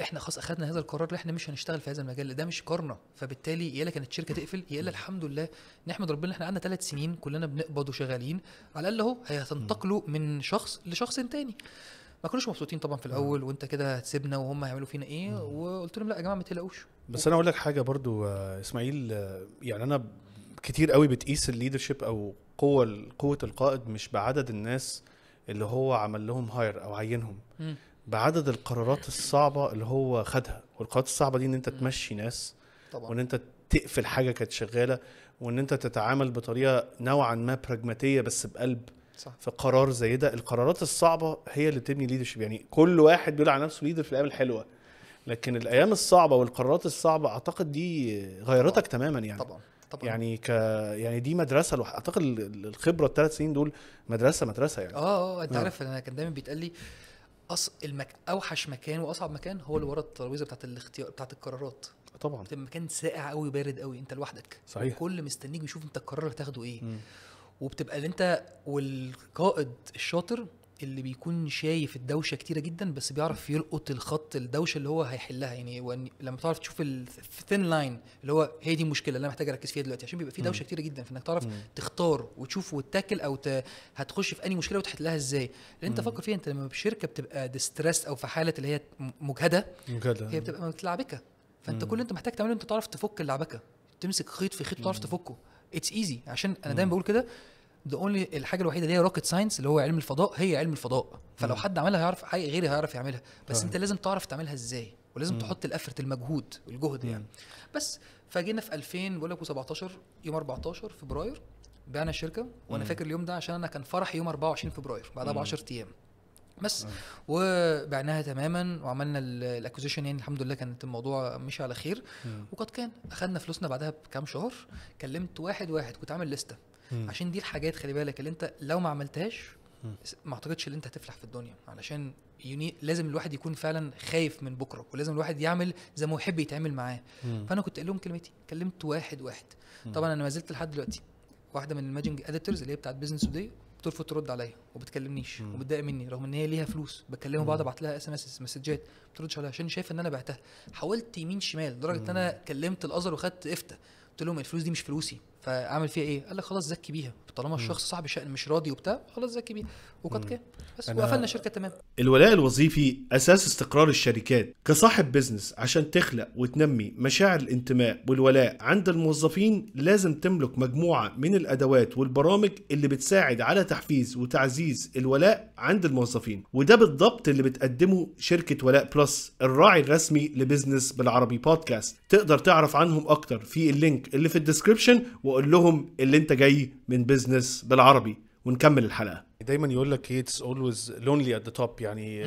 احنا خلاص اخذنا هذا القرار ان احنا مش هنشتغل في هذا المجال ده مش قرارنا فبالتالي يا الا كانت الشركه تقفل يا الا الحمد لله نحمد ربنا احنا قعدنا ثلاث سنين كلنا بنقبض وشغالين على الاقل اهو هتنتقلوا من شخص لشخص تاني ما كناش مبسوطين طبعا في الاول وانت كده هتسيبنا وهم هيعملوا فينا ايه وقلت لهم لا يا جماعه ما تقلقوش بس انا اقول لك حاجه برضو اسماعيل يعني انا كتير قوي بتقيس الليدرشيب او قوه قوه القائد مش بعدد الناس اللي هو عمل لهم هاير او عينهم بعدد القرارات الصعبه اللي هو خدها والقرارات الصعبه دي ان انت تمشي ناس طبعا. وان انت تقفل حاجه كانت شغاله وان انت تتعامل بطريقه نوعا ما براجماتيه بس بقلب صح. في قرار زي ده القرارات الصعبه هي اللي بتبني ليدرشيب يعني كل واحد بيقول على نفسه ليدر في الايام الحلوه لكن الايام الصعبه والقرارات الصعبه اعتقد دي غيرتك طبعا. تماما يعني طبعا طبعا يعني ك يعني دي مدرسه لو اعتقد الخبره الثلاث سنين دول مدرسه مدرسه يعني اه اه, آه، انت آه. عارف انا كان دايما بيتقال لي أص... المك... اوحش مكان واصعب مكان هو اللي ورا الترابيزه بتاعت الاختيار بتاعت القرارات طبعا مكان ساقع قوي بارد قوي انت لوحدك صحيح الكل مستنيك بيشوف انت القرار هتاخده ايه مم. وبتبقى اللي انت والقائد الشاطر اللي بيكون شايف الدوشه كتيره جدا بس بيعرف يلقط الخط الدوشه اللي هو هيحلها يعني لما تعرف تشوف الثين لاين اللي هو هي دي المشكله اللي انا محتاج اركز فيها دلوقتي عشان بيبقى في دوشه كتيره جدا فانك تعرف تختار وتشوف وتاكل او ت... هتخش في انهي مشكله وتحلها ازاي لان انت فكر فيها انت لما في شركه بتبقى ديستريس او في حاله اللي هي مجهده مجهده هي بتبقى متلعبكه فانت كل اللي انت محتاج تعمله انت تعرف تفك اللعبكه تمسك خيط في خيط وتعرف تفكه اتس ايزي عشان انا دايما بقول كده ذا اونلي الحاجه الوحيده اللي هي روكت ساينس اللي هو علم الفضاء هي علم الفضاء فلو حد عملها هيعرف حي غيري هيعرف يعملها بس انت لازم تعرف تعملها ازاي ولازم تحط الافرت المجهود الجهد يعني بس فجينا في 2000 بقول لك 17 يوم 14 فبراير بعنا الشركه وانا فاكر اليوم ده عشان انا كان فرحي يوم 24 فبراير بعدها ب 10 ايام بس وبعناها تماما وعملنا الاكوزيشن يعني الحمد لله كانت الموضوع مشي على خير وقد كان اخذنا فلوسنا بعدها بكام شهر كلمت واحد واحد كنت عامل لسته عشان دي الحاجات خلي بالك اللي انت لو ما عملتهاش ما اعتقدش ان انت هتفلح في الدنيا علشان يوني لازم الواحد يكون فعلا خايف من بكره ولازم الواحد يعمل زي ما يحب يتعمل معاه فانا كنت قايل لهم كلمتي كلمت واحد واحد طبعا انا ما زلت لحد دلوقتي واحده من الماجنج اديتورز اللي هي بتاعت بيزنس توداي بترفض ترد عليا وبتكلمنيش وبتضايق مني رغم ان هي ليها فلوس بكلمها بعض ابعت لها اس ام اس مسجات ما بتردش عليها عشان شايفه ان انا بعتها حاولت يمين شمال لدرجه ان انا كلمت الازهر وخدت افتى قلت لهم الفلوس دي مش فلوسي فاعمل فيها ايه؟ قال لك خلاص زكي بيها طالما الشخص صاحب الشأن مش راضي وبتاع خلاص ذكي بيه وقد كده بس وقفلنا شركة تمام الولاء الوظيفي اساس استقرار الشركات كصاحب بزنس عشان تخلق وتنمي مشاعر الانتماء والولاء عند الموظفين لازم تملك مجموعه من الادوات والبرامج اللي بتساعد على تحفيز وتعزيز الولاء عند الموظفين وده بالضبط اللي بتقدمه شركه ولاء بلس الراعي الرسمي لبزنس بالعربي بودكاست تقدر تعرف عنهم اكتر في اللينك اللي في الديسكربشن واقول لهم اللي انت جاي من بزنس بالعربي ونكمل الحلقه دايما يقول لك اتس اولويز لونلي ات ذا توب يعني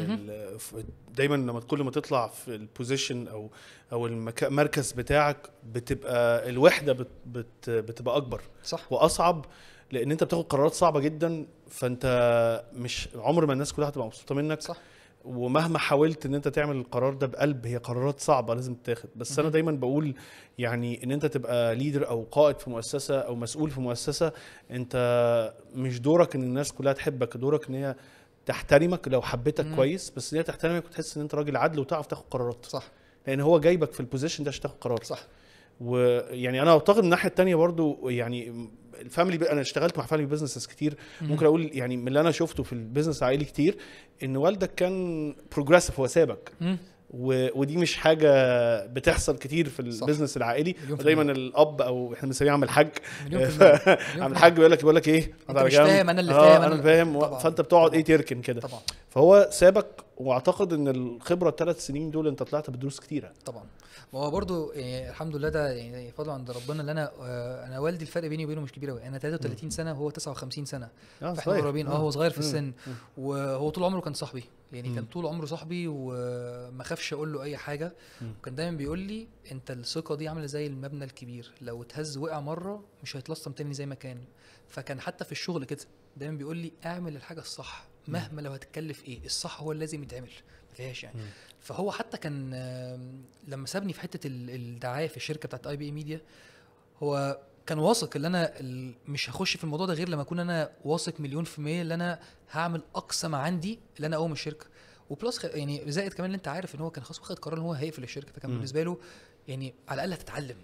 دايما لما كل ما تطلع في البوزيشن او او المركز بتاعك بتبقى الوحده بت بت بتبقى اكبر صح واصعب لان انت بتاخد قرارات صعبه جدا فانت مش عمر ما الناس كلها هتبقى مبسوطه منك صح ومهما حاولت ان انت تعمل القرار ده بقلب هي قرارات صعبه لازم تتاخد بس انا دايما بقول يعني ان انت تبقى ليدر او قائد في مؤسسه او مسؤول في مؤسسه انت مش دورك ان الناس كلها تحبك دورك ان هي تحترمك لو حبيتك كويس بس ان هي تحترمك وتحس ان انت راجل عدل وتعرف تاخد قرارات صح لان هو جايبك في البوزيشن ده عشان تاخد قرار صح ويعني انا اعتقد من الناحيه الثانيه برضو يعني الفاميلي انا اشتغلت مع فاميلي بزنسز كتير ممكن اقول يعني من اللي انا شفته في البيزنس العائلي كتير ان والدك كان بروجريسيف هو سابك و... ودي مش حاجه بتحصل كتير في البيزنس العائلي دايما الاب او احنا بنسميه عم الحاج [LAUGHS] عم الحاج بيقول لك بيقول لك ايه انت مش فاهم انا اللي آه، فاهم آه انا اللي فاهم فانت بتقعد ايه تركن كده طبعا فهو سابك واعتقد ان الخبره الثلاث سنين دول انت طلعت بدروس كتيره طبعا ما هو برضه يعني الحمد لله ده يعني فضل عند ربنا ان انا آه انا والدي الفرق بيني وبينه مش كبير قوي انا 33 سنه وهو 59 سنه آه فاحنا قريبين آه،, اه هو صغير في السن وهو طول عمره كان صاحبي يعني كان طول عمره صاحبي وما خافش اقول له اي حاجه وكان دايما بيقول لي انت الثقه دي عامله زي المبنى الكبير لو اتهز وقع مره مش هيتلصم تاني زي ما كان فكان حتى في الشغل كده دايما بيقول لي اعمل الحاجه الصح مهما لو هتتكلف ايه الصح هو اللي لازم يتعمل ما فيهاش يعني فهو حتى كان لما سابني في حته الدعايه في الشركه بتاعت اي بي اي ميديا هو كان واثق ان انا مش هخش في الموضوع ده غير لما اكون انا واثق مليون في المية ان انا هعمل اقصى ما عندي ان انا اقوم الشركه وبلس يعني زائد كمان اللي انت عارف ان هو كان خلاص واخد قرار ان هو هيقفل الشركه فكان م. بالنسبه له يعني على الاقل هتتعلم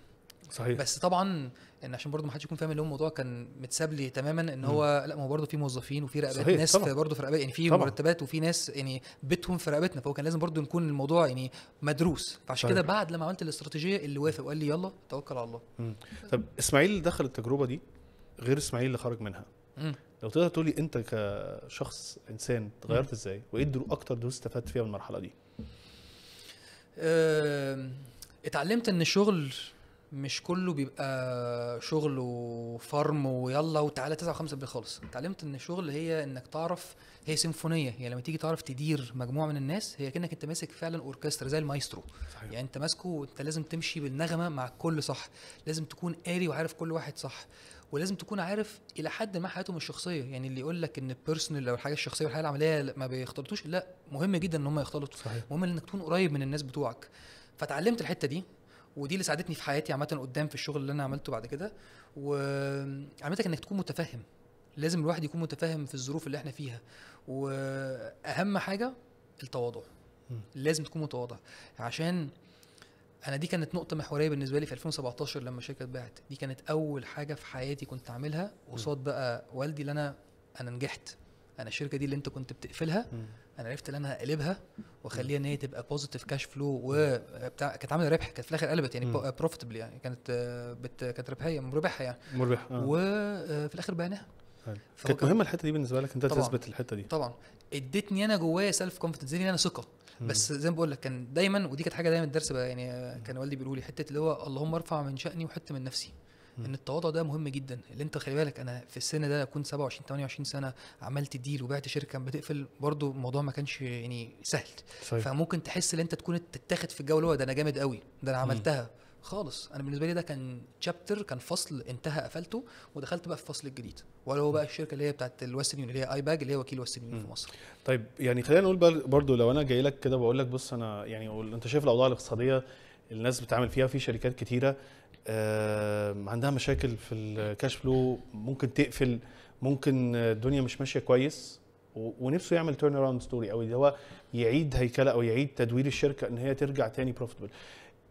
صحيح بس طبعا ان عشان برضه ما حدش يكون فاهم اللي هو الموضوع كان متساب لي تماما ان هو م. لا ما هو برضه في موظفين وفي رقابات صحيح. ناس برضه في رقابات يعني في مرتبات وفي ناس يعني بيتهم في رقابتنا فهو كان لازم برضه نكون الموضوع يعني مدروس فعشان كده بعد لما عملت الاستراتيجيه اللي وافق وقال لي يلا توكل على الله م. طب اسماعيل اللي دخل التجربه دي غير اسماعيل اللي خرج منها م. لو تقدر تقول لي انت كشخص انسان اتغيرت ازاي وايه اكتر دروس استفدت فيها من المرحله دي؟ اتعلمت ان الشغل مش كله بيبقى شغل وفرم ويلا وتعالى تسعة وخمسة بيه خالص اتعلمت ان الشغل هي انك تعرف هي سيمفونيه يعني لما تيجي تعرف تدير مجموعه من الناس هي كانك انت ماسك فعلا اوركسترا زي المايسترو صحيح. يعني انت ماسكه وانت لازم تمشي بالنغمه مع الكل صح لازم تكون قاري وعارف كل واحد صح ولازم تكون عارف الى حد ما حياتهم الشخصيه يعني اللي يقول لك ان البيرسونال او الحاجه الشخصيه والحياه العمليه ما بيختلطوش لا مهم جدا ان هم يختلطوا صحيح. مهم انك تكون قريب من الناس بتوعك فتعلمت الحته دي ودي اللي ساعدتني في حياتي عامه قدام في الشغل اللي انا عملته بعد كده وعملتك انك تكون متفهم لازم الواحد يكون متفاهم في الظروف اللي احنا فيها واهم حاجه التواضع لازم تكون متواضع عشان انا دي كانت نقطه محوريه بالنسبه لي في 2017 لما الشركه اتباعت دي كانت اول حاجه في حياتي كنت اعملها قصاد بقى والدي اللي انا انا نجحت انا الشركه دي اللي انت كنت بتقفلها انا عرفت ان انا هقلبها واخليها ان هي تبقى بوزيتيف كاش فلو وبتاع كانت عامله ربح كانت في الاخر قلبت يعني بروفيتبل يعني كانت بت... كانت ربحيه مربحه يعني مربحه آه. وفي آه، الاخر بعناها كانت مهمه الحته دي بالنسبه لك انت طبعًا. تثبت الحته دي طبعا ادتني انا جوايا سيلف كونفدنس ادتني انا ثقه بس زي ما بقول لك كان دايما ودي كانت حاجه دايما الدرس بقى يعني كان والدي بيقولوا لي حته اللي هو اللهم ارفع من شاني وحط من نفسي ان التواضع ده مهم جدا اللي انت خلي بالك انا في السن ده اكون 27 28 سنه عملت ديل وبعت شركه بتقفل برضو الموضوع ما كانش يعني سهل صحيح. فممكن تحس ان انت تكون تتاخد في الجو اللي هو ده انا جامد قوي ده انا عملتها خالص انا بالنسبه لي ده كان تشابتر كان فصل انتهى قفلته ودخلت بقى في الفصل الجديد ولا هو بقى الشركه اللي هي بتاعت الويسترن يونيون اللي هي اي باج اللي هي وكيل ويسترن يونيون في مصر طيب يعني خلينا نقول برضو لو انا جاي لك كده بقول لك بص انا يعني انت شايف الاوضاع الاقتصاديه الناس بتعمل فيها في شركات كتيره عندها مشاكل في الكاش فلو ممكن تقفل ممكن الدنيا مش ماشيه كويس ونفسه يعمل تيرن اراوند ستوري او اللي هو يعيد هيكله او يعيد تدوير الشركه ان هي ترجع تاني بروفيتبل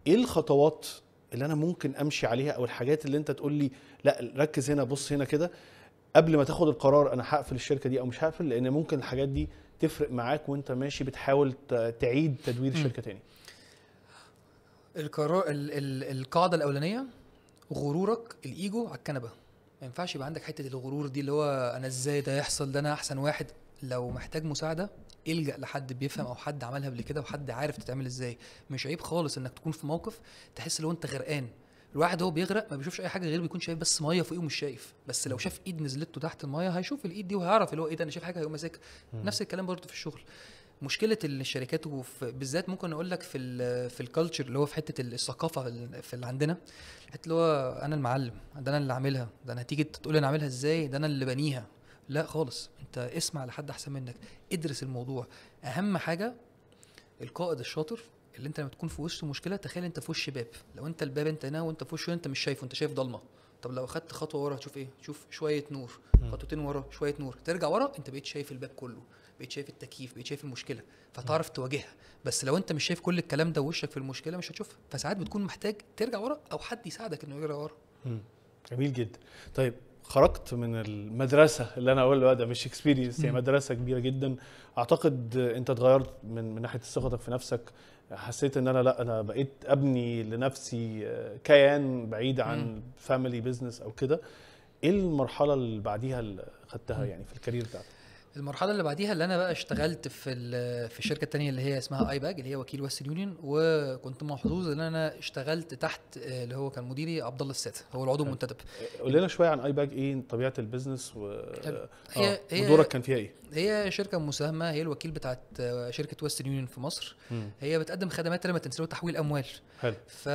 ايه الخطوات اللي انا ممكن امشي عليها او الحاجات اللي انت تقول لي لا ركز هنا بص هنا كده قبل ما تاخد القرار انا هقفل الشركه دي او مش هقفل لان ممكن الحاجات دي تفرق معاك وانت ماشي بتحاول تعيد تدوير الشركه تاني القرار ال... ال... القاعده الاولانيه غرورك الايجو على الكنبه ما ينفعش يبقى عندك حته الغرور دي اللي هو انا ازاي ده يحصل ده انا احسن واحد لو محتاج مساعده الجا لحد بيفهم او حد عملها قبل كده وحد عارف تتعمل ازاي مش عيب خالص انك تكون في موقف تحس لو انت غرقان الواحد هو بيغرق ما بيشوفش اي حاجه غير بيكون شايف بس ميه فوقيه ومش شايف بس لو شاف ايد نزلته تحت الميه هيشوف الايد دي وهيعرف اللي هو ايه ده انا شايف حاجه هيقوم ماسكها نفس الكلام برضه في الشغل مشكله الشركات بالذات ممكن اقول لك في الـ في الكالتشر اللي هو في حته الثقافه في اللي عندنا حته اللي هو انا المعلم ده انا اللي عاملها ده انا هتيجي تقول انا عاملها ازاي ده انا اللي بنيها لا خالص انت اسمع لحد احسن منك ادرس الموضوع اهم حاجه القائد الشاطر اللي انت لما تكون في وسط مشكله تخيل انت في وش باب لو انت الباب انت هنا وانت في وشه انت مش شايفه انت شايف ضلمه طب لو اخدت خطوه ورا هتشوف ايه تشوف شويه نور خطوتين ورا شويه نور ترجع ورا انت بقيت شايف الباب كله بقيت شايف التكييف بقيت شايف المشكله فتعرف تواجهها بس لو انت مش شايف كل الكلام ده ووشك في المشكله مش هتشوفها فساعات بتكون محتاج ترجع ورا او حد يساعدك انه يرجع ورا جميل جدا طيب خرجت من المدرسه اللي انا اقول بقى مش اكسبيرينس هي مدرسه كبيره جدا اعتقد انت اتغيرت من من ناحيه ثقتك في نفسك حسيت ان انا لا انا بقيت ابني لنفسي آه، كيان بعيد عن فاميلي بزنس او كده ايه المرحله اللي بعديها اللي خدتها يعني في الكارير بتاعتك المرحله اللي بعديها اللي انا بقى اشتغلت في في الشركه الثانيه اللي هي اسمها اي باج اللي هي وكيل ويست يونيون وكنت محظوظ ان انا اشتغلت تحت اللي هو كان مديري عبد الله السات هو العضو المنتدب قول لنا شويه عن اي باج ايه طبيعه البيزنس و آه، هي آه. هي ودورك كان فيها ايه هي شركه مساهمه هي الوكيل بتاعت آه، شركه ويست يونيون في مصر م. هي بتقدم خدمات رمى تنسيق وتحويل اموال حلو ف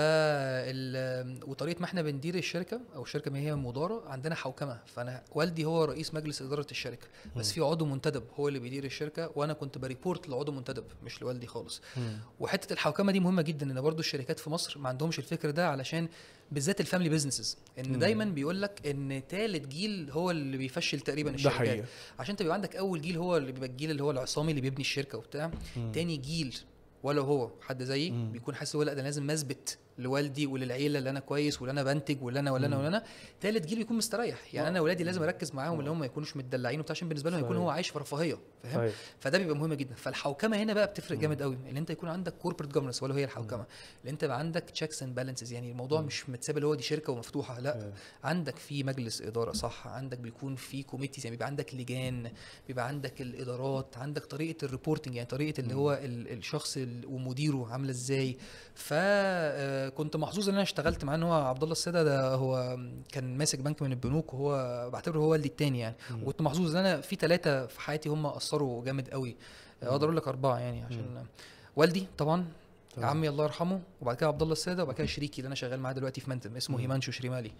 وطريقه ما احنا بندير الشركه او الشركه ما هي مداره عندنا حوكمه فانا والدي هو رئيس مجلس اداره الشركه بس في عضو عضو منتدب هو اللي بيدير الشركه وانا كنت بريبورت لعضو منتدب مش لوالدي خالص وحته الحوكمه دي مهمه جدا ان برضو الشركات في مصر ما عندهمش الفكر ده علشان بالذات الفاملي بيزنسز ان مم. دايما بيقول لك ان ثالث جيل هو اللي بيفشل تقريبا الشركات حقيقة. عشان انت بيبقى عندك اول جيل هو اللي بيبقى الجيل اللي هو العصامي اللي بيبني الشركه وبتاع م. تاني جيل ولا هو حد زيي بيكون حاسس هو لا ده لازم اثبت لوالدي وللعيله اللي انا كويس واللي انا بنتج واللي انا واللي انا واللي انا ثالث جيل بيكون مستريح يعني انا اولادي آه. لازم اركز معاهم اللي هم ما يكونوش متدلعين وبتاع عشان بالنسبه لهم يكون هو عايش في رفاهيه فاهم فده بيبقى مهم جدا فالحوكمه هنا بقى بتفرق جامد قوي ان انت يكون عندك كوربريت جوفرنس ولا هي الحوكمه اللي انت بقى عندك تشيكس اند بالانسز يعني الموضوع مش متساب اللي هو دي شركه ومفتوحه لا آه. عندك في مجلس اداره صح عندك بيكون في كوميتيز يعني بيبقى عندك لجان بيبقى عندك الادارات عندك طريقه الريبورتنج يعني طريقه اللي هو الشخص ومديره عامله ازاي ف آه، كنت محظوظ ان انا اشتغلت معاه ان هو عبد الله السيده ده هو كان ماسك بنك من البنوك وهو بعتبره هو والدي التاني يعني وكنت محظوظ ان انا في ثلاثه في حياتي هم اثروا جامد قوي اقدر اقول لك اربعه يعني عشان مم. والدي طبعا طبعا. عمي الله يرحمه وبعد كده عبد الله الساده وبعد كده شريكي اللي انا شغال معاه دلوقتي في منتم اسمه هيمانشو شريمالي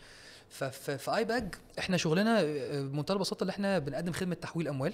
ففي اي باج احنا شغلنا آه، بمنتهى البساطه اللي احنا بنقدم خدمه تحويل اموال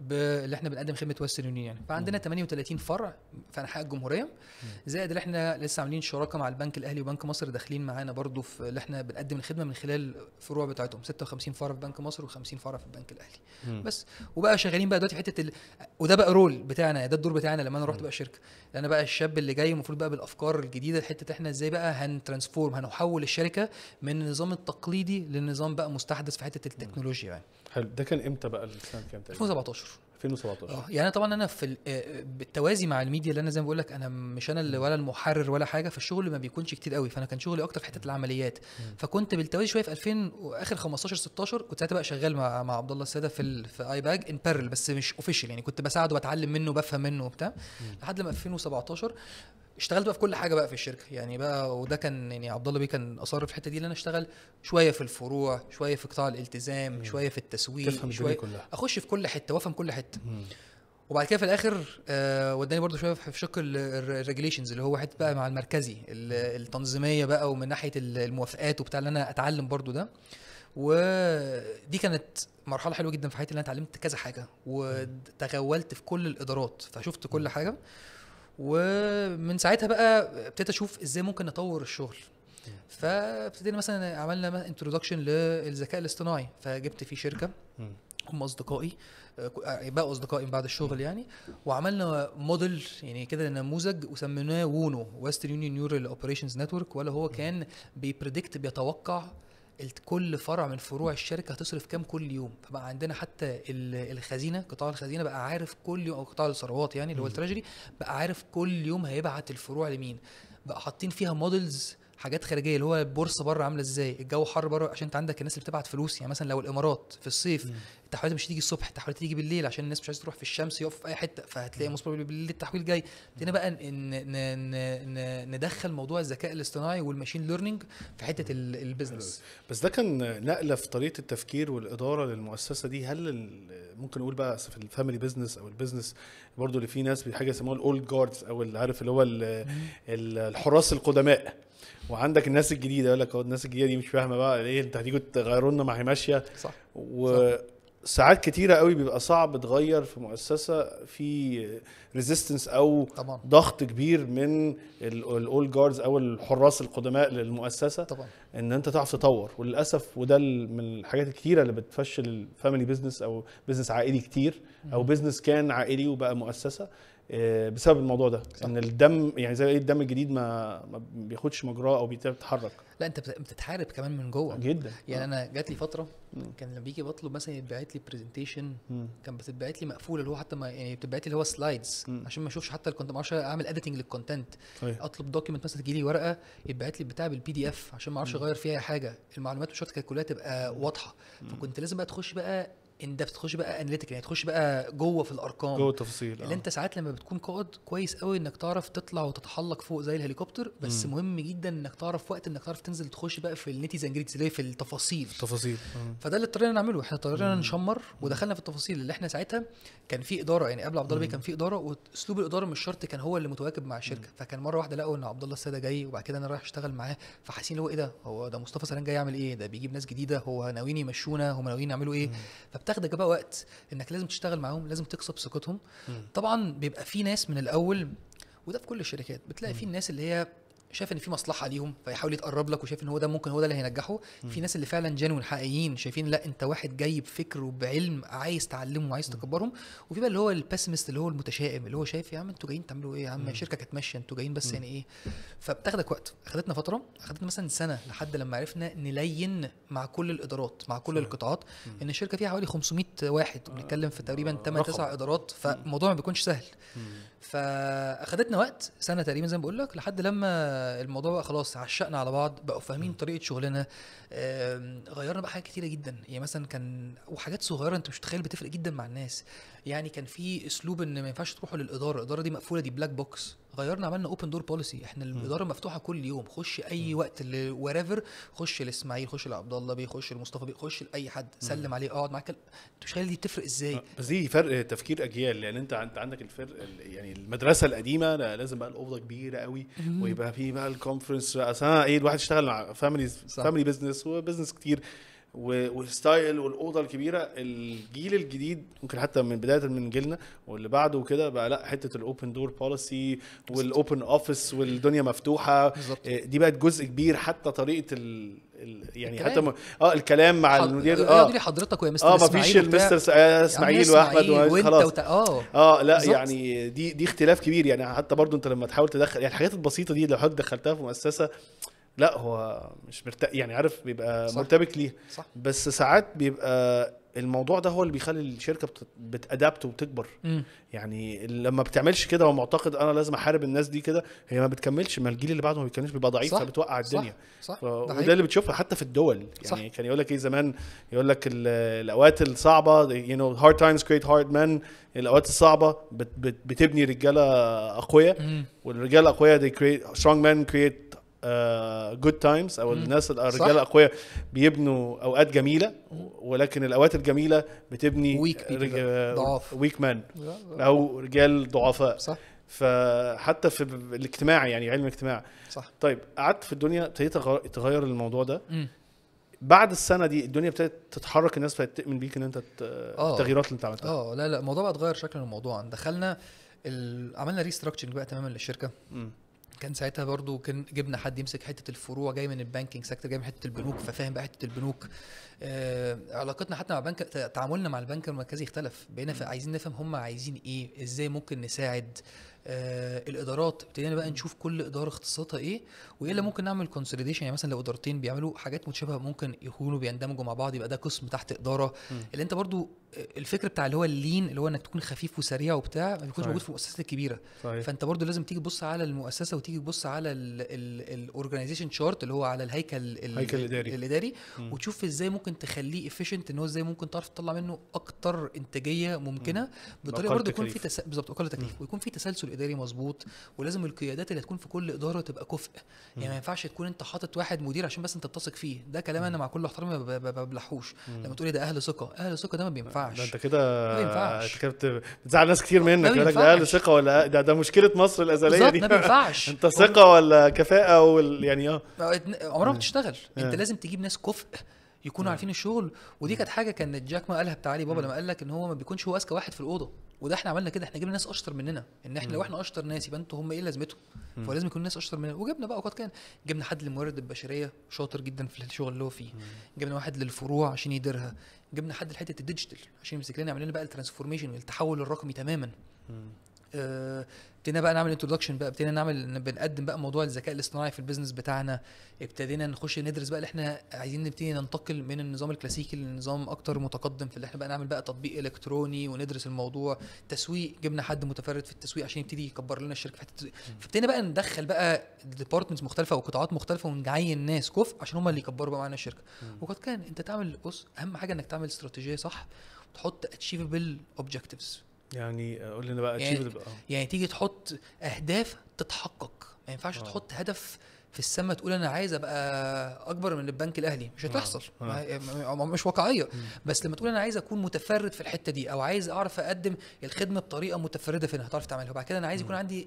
ب... اللي احنا بنقدم خدمه ويسترن يونيون يعني فعندنا مم. 38 فرع في انحاء الجمهوريه مم. زائد اللي احنا لسه عاملين شراكه مع البنك الاهلي وبنك مصر داخلين معانا برضو في اللي احنا بنقدم الخدمه من خلال الفروع بتاعتهم 56 فرع في بنك مصر و50 فرع في البنك الاهلي مم. بس وبقى شغالين بقى دلوقتي حته ال... وده بقى رول بتاعنا يعني، ده الدور بتاعنا لما انا رحت بقى شركه انا بقى الشاب اللي جاي المفروض بقى بالافكار الجديده حته احنا ازاي بقى هنترانسفورم هنحول الشركه من النظام التقليدي للنظام بقى مستحدث في حته التكنولوجيا يعني حلو ده كان امتى بقى السنه كام 2017 2017 اه يعني طبعا انا في آه، آه، بالتوازي مع الميديا اللي انا زي ما بقول لك انا مش انا اللي ولا المحرر ولا حاجه فالشغل ما بيكونش كتير قوي فانا كان شغلي اكتر في حته العمليات فكنت بالتوازي شويه في 2000 واخر 15 16 كنت ساعتها بقى شغال مع مع عبد الله الساده في في اي باج ان بارل بس مش اوفيشال يعني كنت بساعده بتعلم منه بفهم منه وبتاع لحد لما 2017 اشتغلت بقى في كل حاجه بقى في الشركه يعني بقى وده كان يعني عبد الله بيه كان اصر في الحته دي ان انا اشتغل شويه في الفروع شويه في قطاع الالتزام مم. شويه في التسويق تفهم شويه كلها. اخش في كل حته وافهم كل حته مم. وبعد كده في الاخر آه وداني برضو شويه في شق الريجليشنز اللي هو حته بقى مع المركزي التنظيميه بقى ومن ناحيه الموافقات وبتاع اللي انا اتعلم برضو ده ودي كانت مرحله حلوه جدا في حياتي اللي انا اتعلمت كذا حاجه وتغولت في كل الادارات فشفت كل حاجه ومن ساعتها بقى ابتديت اشوف ازاي ممكن نطور الشغل فابتدينا مثلا عملنا انتروداكشن للذكاء الاصطناعي فجبت فيه شركه هم اصدقائي آه، بقوا اصدقائي بعد الشغل يعني وعملنا موديل يعني كده نموذج وسميناه وونو ويسترن يونيون نيورال اوبريشنز نتورك ولا هو كان بيبريدكت بيتوقع كل فرع من فروع الشركه هتصرف كام كل يوم فبقى عندنا حتى الخزينه قطاع الخزينه بقى عارف كل يوم او قطاع الثروات يعني اللي هو التراجري بقى عارف كل يوم هيبعت الفروع لمين بقى حاطين فيها مودلز حاجات خارجيه اللي هو البورصه بره عامله ازاي الجو حر بره عشان انت عندك الناس اللي بتبعت فلوس يعني مثلا لو الامارات في الصيف التحويلات مش تيجي الصبح التحويلات تيجي بالليل عشان الناس مش عايزه تروح في الشمس يقف في اي حته فهتلاقي مصر بالليل التحويل جاي ابتدينا بقى ن ن ن ندخل موضوع الذكاء الاصطناعي والماشين ليرنينج في حته البيزنس بس ده كان نقله في طريقه التفكير والاداره للمؤسسه دي هل ممكن نقول بقى في الفاميلي بيزنس او البيزنس برضو اللي فيه ناس بحاجه يسموها الاولد جاردز او اللي عارف اللي هو الحراس القدماء وعندك الناس الجديده يقول لك الناس الجديده دي مش فاهمه بقى ايه انت هتيجوا تغيروا لنا ما هي ماشيه صح وساعات كتيره قوي بيبقى صعب تغير في مؤسسه في ريزيستنس او طبعا. ضغط كبير من الاول جاردز او الحراس القدماء للمؤسسه طبعا. ان انت تعرف تطور وللاسف وده من الحاجات الكتيره اللي بتفشل الفاميلي بزنس او بزنس عائلي كتير او بزنس كان عائلي وبقى مؤسسه آه، بسبب الموضوع ده صح. ان الدم يعني زي ايه الدم الجديد ما ما بياخدش مجراه او بيتحرك لا انت بتتحارب كمان من جوه جدا يعني أه. انا جات لي فتره كان لما بيجي بطلب مثلا يتبعت لي برزنتيشن كان بتتبعت لي مقفوله اللي هو حتى ما يعني بتتبعت لي اللي هو سلايدز عشان ما اشوفش حتى الكونت ما اعرفش اعمل اديتنج للكونتنت اطلب دوكيمنت مثلا تجي لي ورقه يتبعت لي بتاع بالبي دي اف عشان ما اعرفش اغير فيها حاجه المعلومات مش شرط كانت كلها تبقى واضحه فكنت لازم بقى تخش بقى انت بتخش بقى اناليتيك يعني تخش بقى جوه في الارقام جوه التفاصيل اللي آه. انت ساعات لما بتكون قائد كويس قوي انك تعرف تطلع وتتحلق فوق زي الهليكوبتر بس م. مهم جدا انك تعرف وقت انك تعرف تنزل تخش بقى في النيتيز اند اللي في التفاصيل التفاصيل آه. فده اللي اضطرينا نعمله احنا اضطرينا نشمر ودخلنا في التفاصيل اللي احنا ساعتها كان في اداره يعني قبل عبد الله كان في اداره واسلوب الاداره مش شرط كان هو اللي متواكب مع الشركه م. فكان مره واحده لقوا ان عبد الله الساده جاي وبعد كده انا رايح اشتغل معاه فحاسين هو ايه ده هو ده مصطفى سلام جاي يعمل ايه ده بيجيب ناس جديده هو ناويين يمشونا هم ناويين يعملوا ايه بتاخدك بقى وقت انك لازم تشتغل معاهم لازم تكسب ثقتهم طبعا بيبقى في ناس من الاول وده في كل الشركات بتلاقي في الناس اللي هي شايف ان في مصلحه ليهم فيحاول يتقرب لك وشايف ان هو ده ممكن هو ده اللي هينجحه م. في ناس اللي فعلا جنون حقيقيين شايفين لا انت واحد جاي بفكر وبعلم عايز تعلمه وعايز تكبرهم وفي بقى اللي هو البسمست اللي هو المتشائم اللي هو شايف يا عم انتوا جايين تعملوا ايه يا عم الشركه كانت ماشيه انتوا جايين بس م. يعني ايه فبتاخدك وقت اخدتنا فتره اخدتنا مثلا سنه لحد لما عرفنا نلين مع كل الادارات مع كل القطاعات ان الشركه فيها حوالي 500 واحد آه، بنتكلم في تقريبا 8 آه، 9 ادارات فالموضوع ما بيكونش سهل فاخدتنا وقت سنه تقريبا زي ما بقول لك لحد لما الموضوع بقى خلاص عشقنا على بعض بقوا فاهمين طريقه شغلنا غيرنا بقى حاجات كتيره جدا يعني مثلا كان وحاجات صغيره انت مش متخيل بتفرق جدا مع الناس يعني كان في اسلوب ان ما ينفعش تروحوا للاداره الاداره دي مقفوله دي بلاك بوكس غيرنا عملنا اوبن دور بوليسي احنا الاداره مفتوحه كل يوم خش اي م. وقت وريفر خش لاسماعيل خش لعبد الله بيه خش لمصطفى بيه خش لاي حد سلم م. عليه اقعد معاك انت مش دي بتفرق ازاي آه، بس دي فرق تفكير اجيال لان انت انت عندك الفرق يعني المدرسه القديمه لازم بقى الاوضه كبيره قوي م. ويبقى في بقى الكونفرنس اصل ايه الواحد اشتغل مع فاميلي فاميلي بزنس وبزنس كتير وستايل والاوضه الكبيره الجيل الجديد ممكن حتى من بدايه من جيلنا واللي بعده وكده بقى لا حته الاوبن دور بوليسي والاوبن اوفيس والدنيا مفتوحه بالزبط. آه، دي بقت جزء كبير حتى طريقه ال... يعني حتى م... اه الكلام مع حض... المدير اه دي حضرتك ويا مستر اه مفيش المستر س... آه، اسماعيل واحمد وانت خلاص وت... اه اه لا بالزبط. يعني دي دي اختلاف كبير يعني حتى برضو انت لما تحاول تدخل يعني الحاجات البسيطه دي لو حضرتك دخلتها في مؤسسه لا هو مش مرتاح يعني عارف بيبقى صح. مرتبك ليها صح. بس ساعات بيبقى الموضوع ده هو اللي بيخلي الشركه بت... بتادابت وبتكبر م. يعني لما بتعملش كده ومعتقد انا لازم احارب الناس دي كده هي ما بتكملش ما الجيل اللي بعده ما بيكملش بيبقى ضعيف فبتوقع الدنيا صح, صح. ف... وده اللي بتشوفه حتى في الدول يعني صح. كان يقول لك ايه زمان يقول لك الاوقات الصعبه يو نو هارد تايمز كريت هارد مان الاوقات الصعبه بت... بت... بتبني رجاله اقوياء والرجاله الاقوياء دي كريت سترونج مان كريت جود آه، تايمز او الناس الرجاله الاقوياء بيبنوا اوقات جميله ولكن الاوقات الجميله بتبني ويك آه، ضعاف ويك مان او رجال ضعفاء صح فحتى في الاجتماع يعني علم الاجتماع صح طيب قعدت في الدنيا ابتديت تغير الموضوع ده م. بعد السنه دي الدنيا ابتدت تتحرك الناس ابتدت تؤمن بيك ان انت آه. التغييرات اللي انت عملتها اه لا لا الموضوع بقى اتغير شكل الموضوع دخلنا ال... عملنا ريستراكشنج بقى تماما للشركه كان ساعتها برضو كان جبنا حد يمسك حته الفروع جاي من البانكينج سيكتور جاي من حته البنوك ففاهم بقى حته البنوك آه علاقتنا حتى مع بنك تعاملنا مع البنك المركزي اختلف بقينا عايزين نفهم هم عايزين ايه ازاي ممكن نساعد آه الادارات ابتدينا بقى نشوف كل اداره اختصاصاتها ايه والا ممكن نعمل كونسوليديشن يعني مثلا لو ادارتين بيعملوا حاجات متشابهه ممكن يكونوا بيندمجوا مع بعض يبقى ده قسم تحت اداره مم. اللي انت برضو آه، الفكر بتاع اللي هو اللين اللي هو انك تكون خفيف وسريع وبتاع ما بيكونش موجود في المؤسسات الكبيره صحيح. فانت برضو لازم تيجي تبص على المؤسسه وتيجي تبص على الاورجنايزيشن شارت اللي هو على الهيكل الهيكل الاداري الاداري وتشوف ازاي ممكن تخليه افيشنت ان هو ازاي ممكن تعرف تطلع منه اكتر انتاجيه ممكنه بطريقه برضو يكون في تس... بالظبط اقل تكلفه ويكون في تسلسل الاداري مظبوط ولازم القيادات اللي هتكون في كل اداره تبقى كفء يعني ما ينفعش تكون انت حاطط واحد مدير عشان بس انت بتثق فيه ده كلام انا مع كل احترامي ما ببلحوش لما تقولي ده اهل ثقه اهل ثقه ده ما بينفعش ده انت كده ما بينفعش انت بتزعل ناس كتير منك يقول لك ده اهل ثقه ولا ده ده مشكله مصر الازليه دي ما بينفعش [LAUGHS] انت ثقه ولا كفاءه وال... يعني اه عمرها ما بتشتغل انت لازم تجيب ناس كفء يكونوا نعم. عارفين الشغل ودي نعم. كانت حاجه كانت جاك ما قالها بتاع علي بابا نعم. لما قال لك ان هو ما بيكونش هو اذكى واحد في الاوضه وده احنا عملنا كده احنا جبنا ناس اشطر مننا ان احنا لو احنا اشطر ناس يبقى انتوا هم ايه لازمتهم فلازم يكون ناس اشطر مننا وجبنا بقى اوقات كان جبنا حد للموارد البشريه شاطر جدا في الشغل اللي هو فيه جبنا واحد للفروع عشان يديرها جبنا حد لحته الديجيتال عشان يمسك لنا يعمل لنا بقى الترانسفورميشن التحول الرقمي تماما آه ابتدينا بقى نعمل انتروداكشن بقى ابتدينا نعمل بنقدم بقى موضوع الذكاء الاصطناعي في البيزنس بتاعنا ابتدينا نخش ندرس بقى اللي احنا عايزين نبتدي ننتقل من النظام الكلاسيكي لنظام اكتر متقدم في اللي احنا بقى نعمل بقى تطبيق الكتروني وندرس الموضوع تسويق جبنا حد متفرد في التسويق عشان يبتدي يكبر لنا الشركه في حته التسويق فابتدينا بقى ندخل بقى ديبارتمنتس مختلفه وقطاعات مختلفه ونعين ناس كفء عشان هم اللي يكبروا بقى معانا الشركه وقد كان انت تعمل بص اهم حاجه انك تعمل استراتيجيه صح تحط اتشيفبل اوبجكتيفز يعني قول لنا بقى يعني, يعني تيجي تحط اهداف تتحقق ما ينفعش آه. تحط هدف في السماء تقول انا عايز ابقى اكبر من البنك الاهلي مش نعم. هتحصل نعم. مش واقعيه بس لما تقول انا عايز اكون متفرد في الحته دي او عايز اعرف اقدم الخدمه بطريقه متفرده فين هتعرف تعملها وبعد كده انا عايز يكون عندي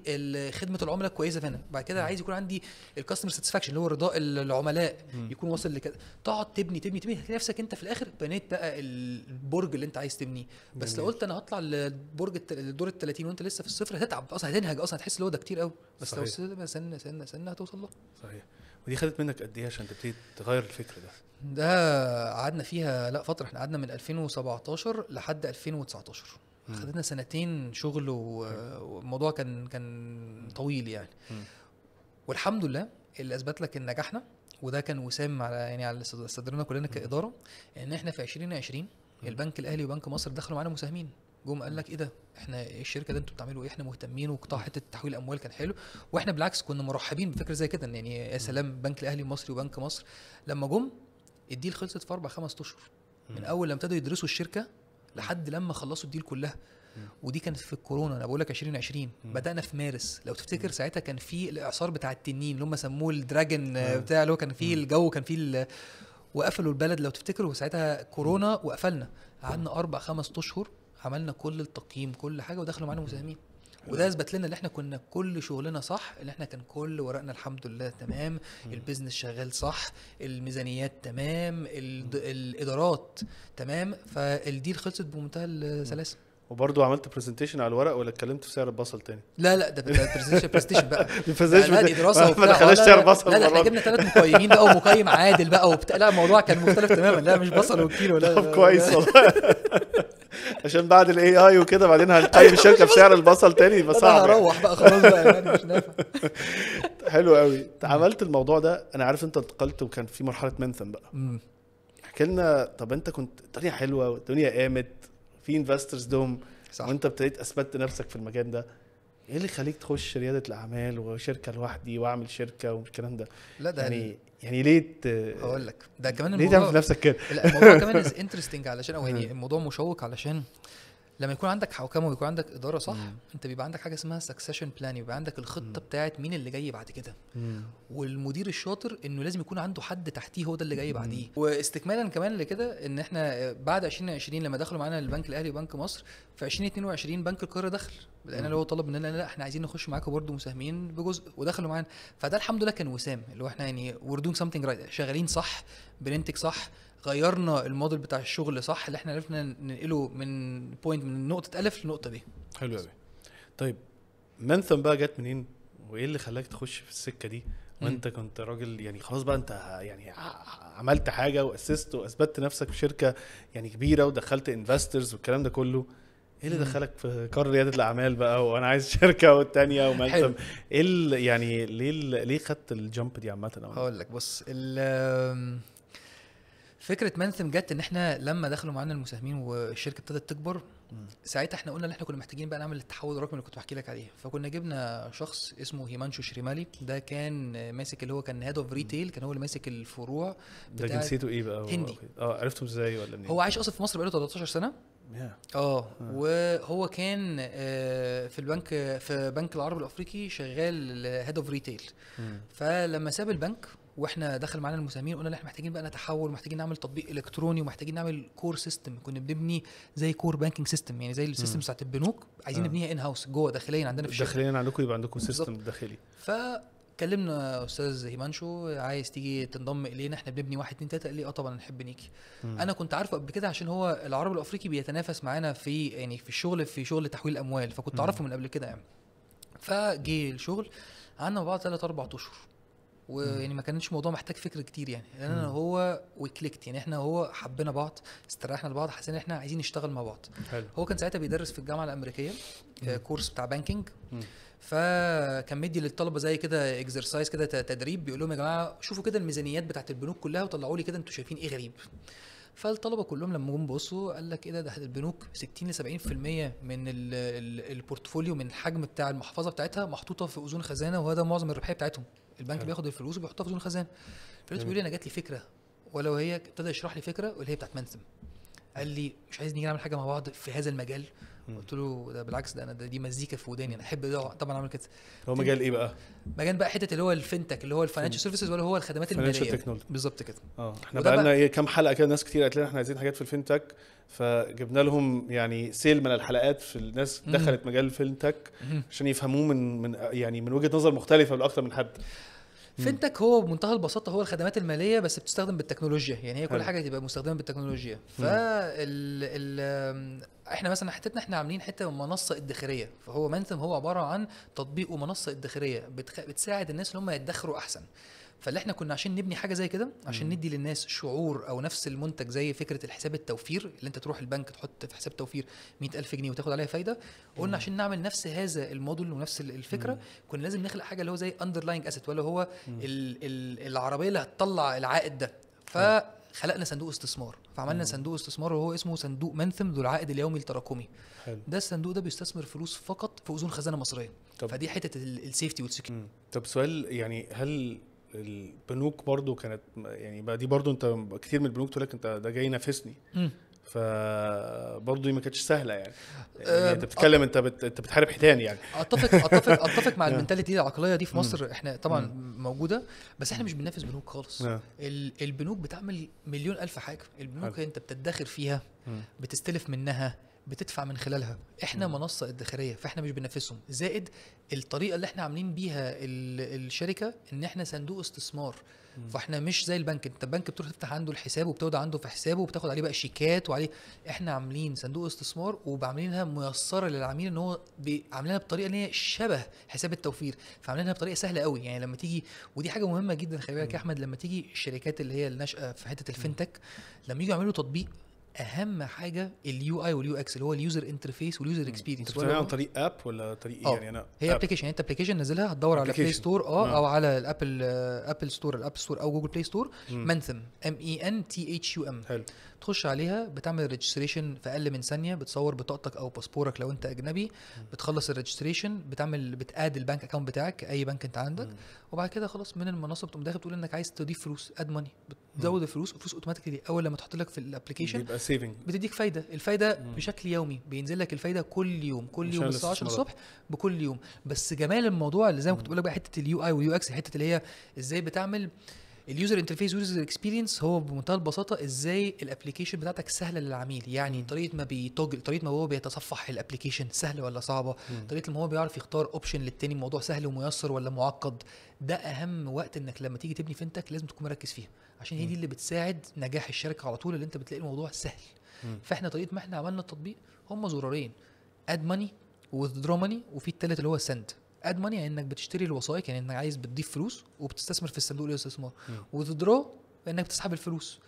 خدمه العملاء كويسه فين بعد كده عايز يكون عندي الكاستمر ساتسفاكشن اللي هو رضاء العملاء يكون واصل لكده تقعد تبني تبني تبني هتلاقي نفسك انت في الاخر بنيت بقى البرج اللي انت عايز تبنيه بس لو قلت انا هطلع البرج الدور ال 30 وانت لسه في الصفر هتتعب اصلا هتنهج اصلا هتحس ان هو ده كتير قوي بس صحيح. لو سنه سنه سنه هتوصل له صحيح ودي خدت منك قد ايه عشان تبتدي تغير الفكر ده؟ ده قعدنا فيها لا فتره احنا قعدنا من 2017 لحد 2019 خدتنا سنتين شغل والموضوع كان كان طويل يعني والحمد لله اللي اثبت لك ان نجحنا وده كان وسام على يعني على استدرنا كلنا كاداره ان احنا في 2020 البنك الاهلي وبنك مصر دخلوا معانا مساهمين جم قال لك ايه ده احنا الشركه ده انتوا بتعملوا ايه احنا مهتمين وقطاع حته تحويل الاموال كان حلو واحنا بالعكس كنا مرحبين بفكره زي كده يعني يا سلام بنك الاهلي المصري وبنك مصر لما جم الديل خلصت في اربع خمس اشهر من اول لما ابتدوا يدرسوا الشركه لحد لما خلصوا الديل كلها ودي كانت في الكورونا انا بقول لك 2020 بدانا في مارس لو تفتكر ساعتها كان في الاعصار بتاع التنين اللي هم سموه الدراجن آه، بتاع اللي هو كان فيه الجو كان فيه وقفلوا البلد لو تفتكروا ساعتها كورونا وقفلنا قعدنا اربع خمس اشهر عملنا كل التقييم كل حاجه ودخلوا معانا مساهمين وده اثبت لنا ان احنا كنا كل شغلنا صح ان احنا كان كل ورقنا الحمد لله تمام البيزنس شغال صح الميزانيات تمام الادارات تمام فالديل خلصت بمنتهى السلاسه وبرضه عملت برزنتيشن على الورق ولا اتكلمت في سعر البصل تاني؟ لا لا ده برزنتيشن برزنتيشن بقى برزنتيشن [LAUGHS] لا دي دراسه [LAUGHS] ما دخلناش سعر بصل لا لا احنا جبنا ثلاث مقيمين بقى ومقيم عادل بقى وبتاع لا الموضوع كان مختلف تماما لا مش بصل وكيلو لا طب كويس والله [LAUGHS] عشان بعد الاي اي وكده بعدين هنقيم أيوة، الشركه بسعر البصل تاني بس انا يعني. هروح بقى خلاص بقى يعني مش نافع [LAUGHS] حلو قوي عملت الموضوع ده انا عارف انت انتقلت وكان في مرحله منثم بقى احكي لنا طب انت كنت الدنيا حلوه والدنيا قامت في انفسترز دوم صح وانت ابتديت اثبتت نفسك في المكان ده ايه اللي خليك تخش رياده الاعمال وشركه لوحدي واعمل شركه والكلام ده لا ده يعني يعني ليه اقول لك ده كمان الموضوع ليه تعمل في نفسك كده لا الموضوع كمان انترستنج [LAUGHS] علشان او يعني آه. الموضوع مشوق علشان لما يكون عندك حوكمه ويكون عندك اداره صح مم. انت بيبقى عندك حاجه اسمها سكسيشن بلان يبقى عندك الخطه مم. بتاعت مين اللي جاي بعد كده والمدير الشاطر انه لازم يكون عنده حد تحتيه هو ده اللي جاي بعديه واستكمالا كمان لكده ان احنا آه، بعد 2020 لما دخلوا معانا البنك الاهلي وبنك مصر في 2022 بنك القاهره دخل لان اللي هو طلب مننا لا احنا عايزين نخش معاكم برده مساهمين بجزء ودخلوا معانا فده الحمد لله كان وسام اللي هو احنا يعني وردون دوينج سمثينج رايت شغالين صح بننتج صح غيرنا الموديل بتاع الشغل صح اللي احنا عرفنا ننقله من بوينت من نقطه الف لنقطه ب حلو قوي طيب منثم بقى جت منين وايه اللي خلاك تخش في السكه دي وانت كنت راجل يعني خلاص بقى انت يعني عملت حاجه واسست واثبتت نفسك في شركه يعني كبيره ودخلت انفسترز والكلام ده كله ايه اللي دخلك في قرار رياده الاعمال بقى وانا عايز [LAUGHS] شركه والتانيه ومنثم ايه يعني ليه ليه خدت الجامب دي عامه هقول لك بص فكره مانثم جت ان احنا لما دخلوا معانا المساهمين والشركه ابتدت تكبر ساعتها احنا قلنا ان احنا كنا محتاجين بقى نعمل التحول الرقمي اللي كنت بحكي لك عليه فكنا جبنا شخص اسمه هيمانشو شريمالي ده كان ماسك اللي هو كان هيد اوف ريتيل كان هو اللي ماسك الفروع ده جنسيته ايه بقى هندي اه عرفته ازاي ولا منين هو عايش اصلا في مصر بقاله 13 سنه yeah. آه،, اه وهو كان آه، في البنك في بنك العرب الافريقي شغال هيد اوف ريتيل فلما ساب البنك واحنا دخل معانا المساهمين قلنا احنا محتاجين بقى نتحول ومحتاجين نعمل تطبيق الكتروني ومحتاجين نعمل كور سيستم كنا بنبني زي كور بانكينج سيستم يعني زي السيستم بتاعت البنوك عايزين آه. نبنيها ان هاوس جوه داخليا عندنا في الشركه داخليا عندكم يبقى عندكم سيستم داخلي فكلمنا استاذ هيمانشو عايز تيجي تنضم الينا احنا بنبني واحد اتنين تلاته قال لي اه طبعا نحب نيجي انا كنت عارفه قبل كده عشان هو العربي الافريقي بيتنافس معانا في يعني في الشغل في شغل تحويل الاموال فكنت اعرفه من قبل كده يعني فجه الشغل قعدنا مع بعض ثلاث اربع اشهر ويعني ما كانش الموضوع محتاج فكر كتير يعني لان يعني انا هو وكليكت يعني احنا هو حبينا بعض استريحنا لبعض حسينا احنا عايزين نشتغل مع بعض حلو. هو كان ساعتها بيدرس في الجامعه الامريكيه آه، مم. كورس بتاع بانكينج فكان مدي للطلبه زي كده اكزرسايز كده تدريب بيقول لهم يا جماعه شوفوا كده الميزانيات بتاعت البنوك كلها وطلعوا لي كده انتوا شايفين ايه غريب فالطلبه كلهم لما جم بصوا قال لك ايه ده ده البنوك 60 ل 70% من البورتفوليو من الحجم بتاع المحفظه بتاعتها محطوطه في اذون خزانه وهذا معظم الربحيه بتاعتهم البنك بياخد الفلوس وبيحطها في صندوق الخزانه فلوس بيقول لي انا جات لي فكره ولو هي ابتدى يشرح لي فكره واللي هي بتاعت منسم قال لي مش عايز نيجي نعمل حاجه مع بعض في هذا المجال قلت له ده بالعكس ده انا ده دي مزيكا في وداني انا احب ده طبعا اعمل كده هو مجال ايه بقى؟ مجال بقى حته اللي هو الفنتك اللي هو الفاينانشال سيرفيسز ولا هو الخدمات الماليه بالظبط كده اه احنا بقى لنا ايه كام حلقه كده ناس كتير قالت لنا احنا عايزين حاجات في الفنتك فجبنا لهم يعني سيل من الحلقات في الناس دخلت مجال الفنتك عشان يفهموه من من يعني من وجهه نظر مختلفه لاكثر من حد فينتك هو بمنتهى البساطه هو الخدمات الماليه بس بتستخدم بالتكنولوجيا يعني هي كل حاجه تبقى مستخدمه بالتكنولوجيا فال احنا مثلا حتتنا احنا عاملين حته منصه ادخاريه فهو منثم هو عباره عن تطبيق ومنصه ادخاريه بتخ... بتساعد الناس ان هم يدخروا احسن فاللي احنا كنا عشان نبني حاجه زي كده عشان ندي للناس شعور او نفس المنتج زي فكره الحساب التوفير اللي انت تروح البنك تحط في حساب توفير 100000 جنيه وتاخد عليها فايده قلنا عشان نعمل نفس هذا الموديل ونفس الفكره كنا لازم نخلق حاجه اللي هو زي اندرلاينج اسيت ولا هو العربيه اللي هتطلع العائد ده ف خلقنا صندوق استثمار فعملنا صندوق استثمار وهو اسمه صندوق منثم ذو العائد اليومي التراكمي حلو. ده الصندوق ده بيستثمر فلوس فقط في اذون خزانه مصريه طب. فدي حته السيفتي والسكيورتي طب سؤال يعني هل البنوك برضو كانت يعني بقى دي برضو انت كتير من البنوك تقول لك انت ده جاي ينافسني فبرضه ما كانتش سهله يعني, يعني انت بتتكلم انت بت... انت بتحارب حيتان يعني اتفق اتفق [LAUGHS] اتفق مع آه. المنتاليتي العقليه دي في مصر احنا طبعا موجوده بس احنا مش بننافس بنوك خالص آه. البنوك بتعمل مليون الف حاجه البنوك انت بتدخر فيها بتستلف منها بتدفع من خلالها احنا منصه ادخاريه فاحنا مش بننافسهم زائد الطريقه اللي احنا عاملين بيها الشركه ان احنا صندوق استثمار مم. فاحنا مش زي البنك انت البنك بتروح تفتح عنده الحساب وبتقعد عنده في حسابه وبتاخد عليه بقى شيكات وعليه احنا عاملين صندوق استثمار وعاملينها ميسره للعميل ان هو عاملينها بطريقه ان هي شبه حساب التوفير فعاملينها بطريقه سهله قوي يعني لما تيجي ودي حاجه مهمه جدا خلي بالك يا احمد لما تيجي الشركات اللي هي الناشئه في حته الفنتك لما يجوا يعملوا تطبيق اهم حاجه اليو اي واليو اكس اللي هو اليوزر انترفيس واليوزر اكسبيرينس بتعملها عن طريق اب ولا طريق أو. إيه آه. يعني انا هي ابلكيشن يعني انت ابلكيشن نازلها هتدور على بلاي ستور اه او على الابل ابل ستور الاب ستور او جوجل بلاي ستور منثم ام اي ان تي اتش يو ام حلو تخش عليها بتعمل ريجستريشن في اقل من ثانيه بتصور بطاقتك او باسبورك لو انت اجنبي بتخلص الريجستريشن بتعمل بتاد البنك اكونت بتاعك اي بنك انت عندك وبعد كده خلاص من المنصه بتقوم داخل تقول انك عايز تضيف فلوس اد ماني بتزود الفلوس الفلوس اوتوماتيكلي اول لما تحط لك في الابلكيشن بيبقى سيفنج بتديك فايده الفايده بشكل يومي بينزل لك الفايده كل يوم كل يوم الساعه 10 الصبح بكل يوم بس جمال الموضوع اللي زي ما كنت بقول لك بقى حته اليو اي واليو اكس حته اللي هي ازاي بتعمل اليوزر انترفيس يوزر اكسبيرينس هو بمنتهى البساطه ازاي الابلكيشن بتاعتك سهله للعميل يعني طريقه ما بيتوجل طريقه ما هو بيتصفح الابلكيشن سهله ولا صعبه مم. طريقه ما هو بيعرف يختار اوبشن للتاني الموضوع سهل وميسر ولا معقد ده اهم وقت انك لما تيجي تبني فينتك لازم تكون مركز فيها عشان هي دي اللي بتساعد نجاح الشركه على طول اللي انت بتلاقي الموضوع سهل مم. فاحنا طريقه ما احنا عملنا التطبيق هم زرارين اد ماني وذ ماني وفي الثالث اللي هو سند اد ماني يعني انك بتشتري الوثائق يعني انك عايز بتضيف فلوس وبتستثمر في الصندوق الاستثمار وتدرو انك بتسحب الفلوس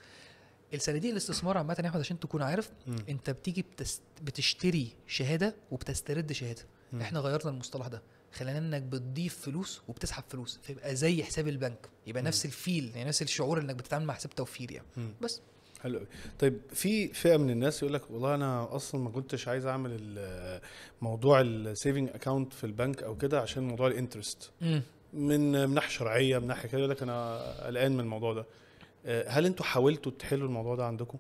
الصناديق الاستثمار عامه يا احمد عشان تكون عارف م. انت بتيجي بتست... بتشتري شهاده وبتسترد شهاده م. احنا غيرنا المصطلح ده خلينا انك بتضيف فلوس وبتسحب فلوس فيبقى زي حساب البنك يبقى م. نفس الفيل يعني نفس الشعور انك بتتعامل مع حساب توفير يعني م. بس حلو قوي طيب في فئه من الناس يقول لك والله انا اصلا ما كنتش عايز اعمل موضوع السيفنج اكاونت في البنك او كده عشان موضوع الانترست من من ناحيه شرعيه من ناحيه كده يقول لك انا قلقان من الموضوع ده آه، هل انتوا حاولتوا تحلوا الموضوع ده عندكم؟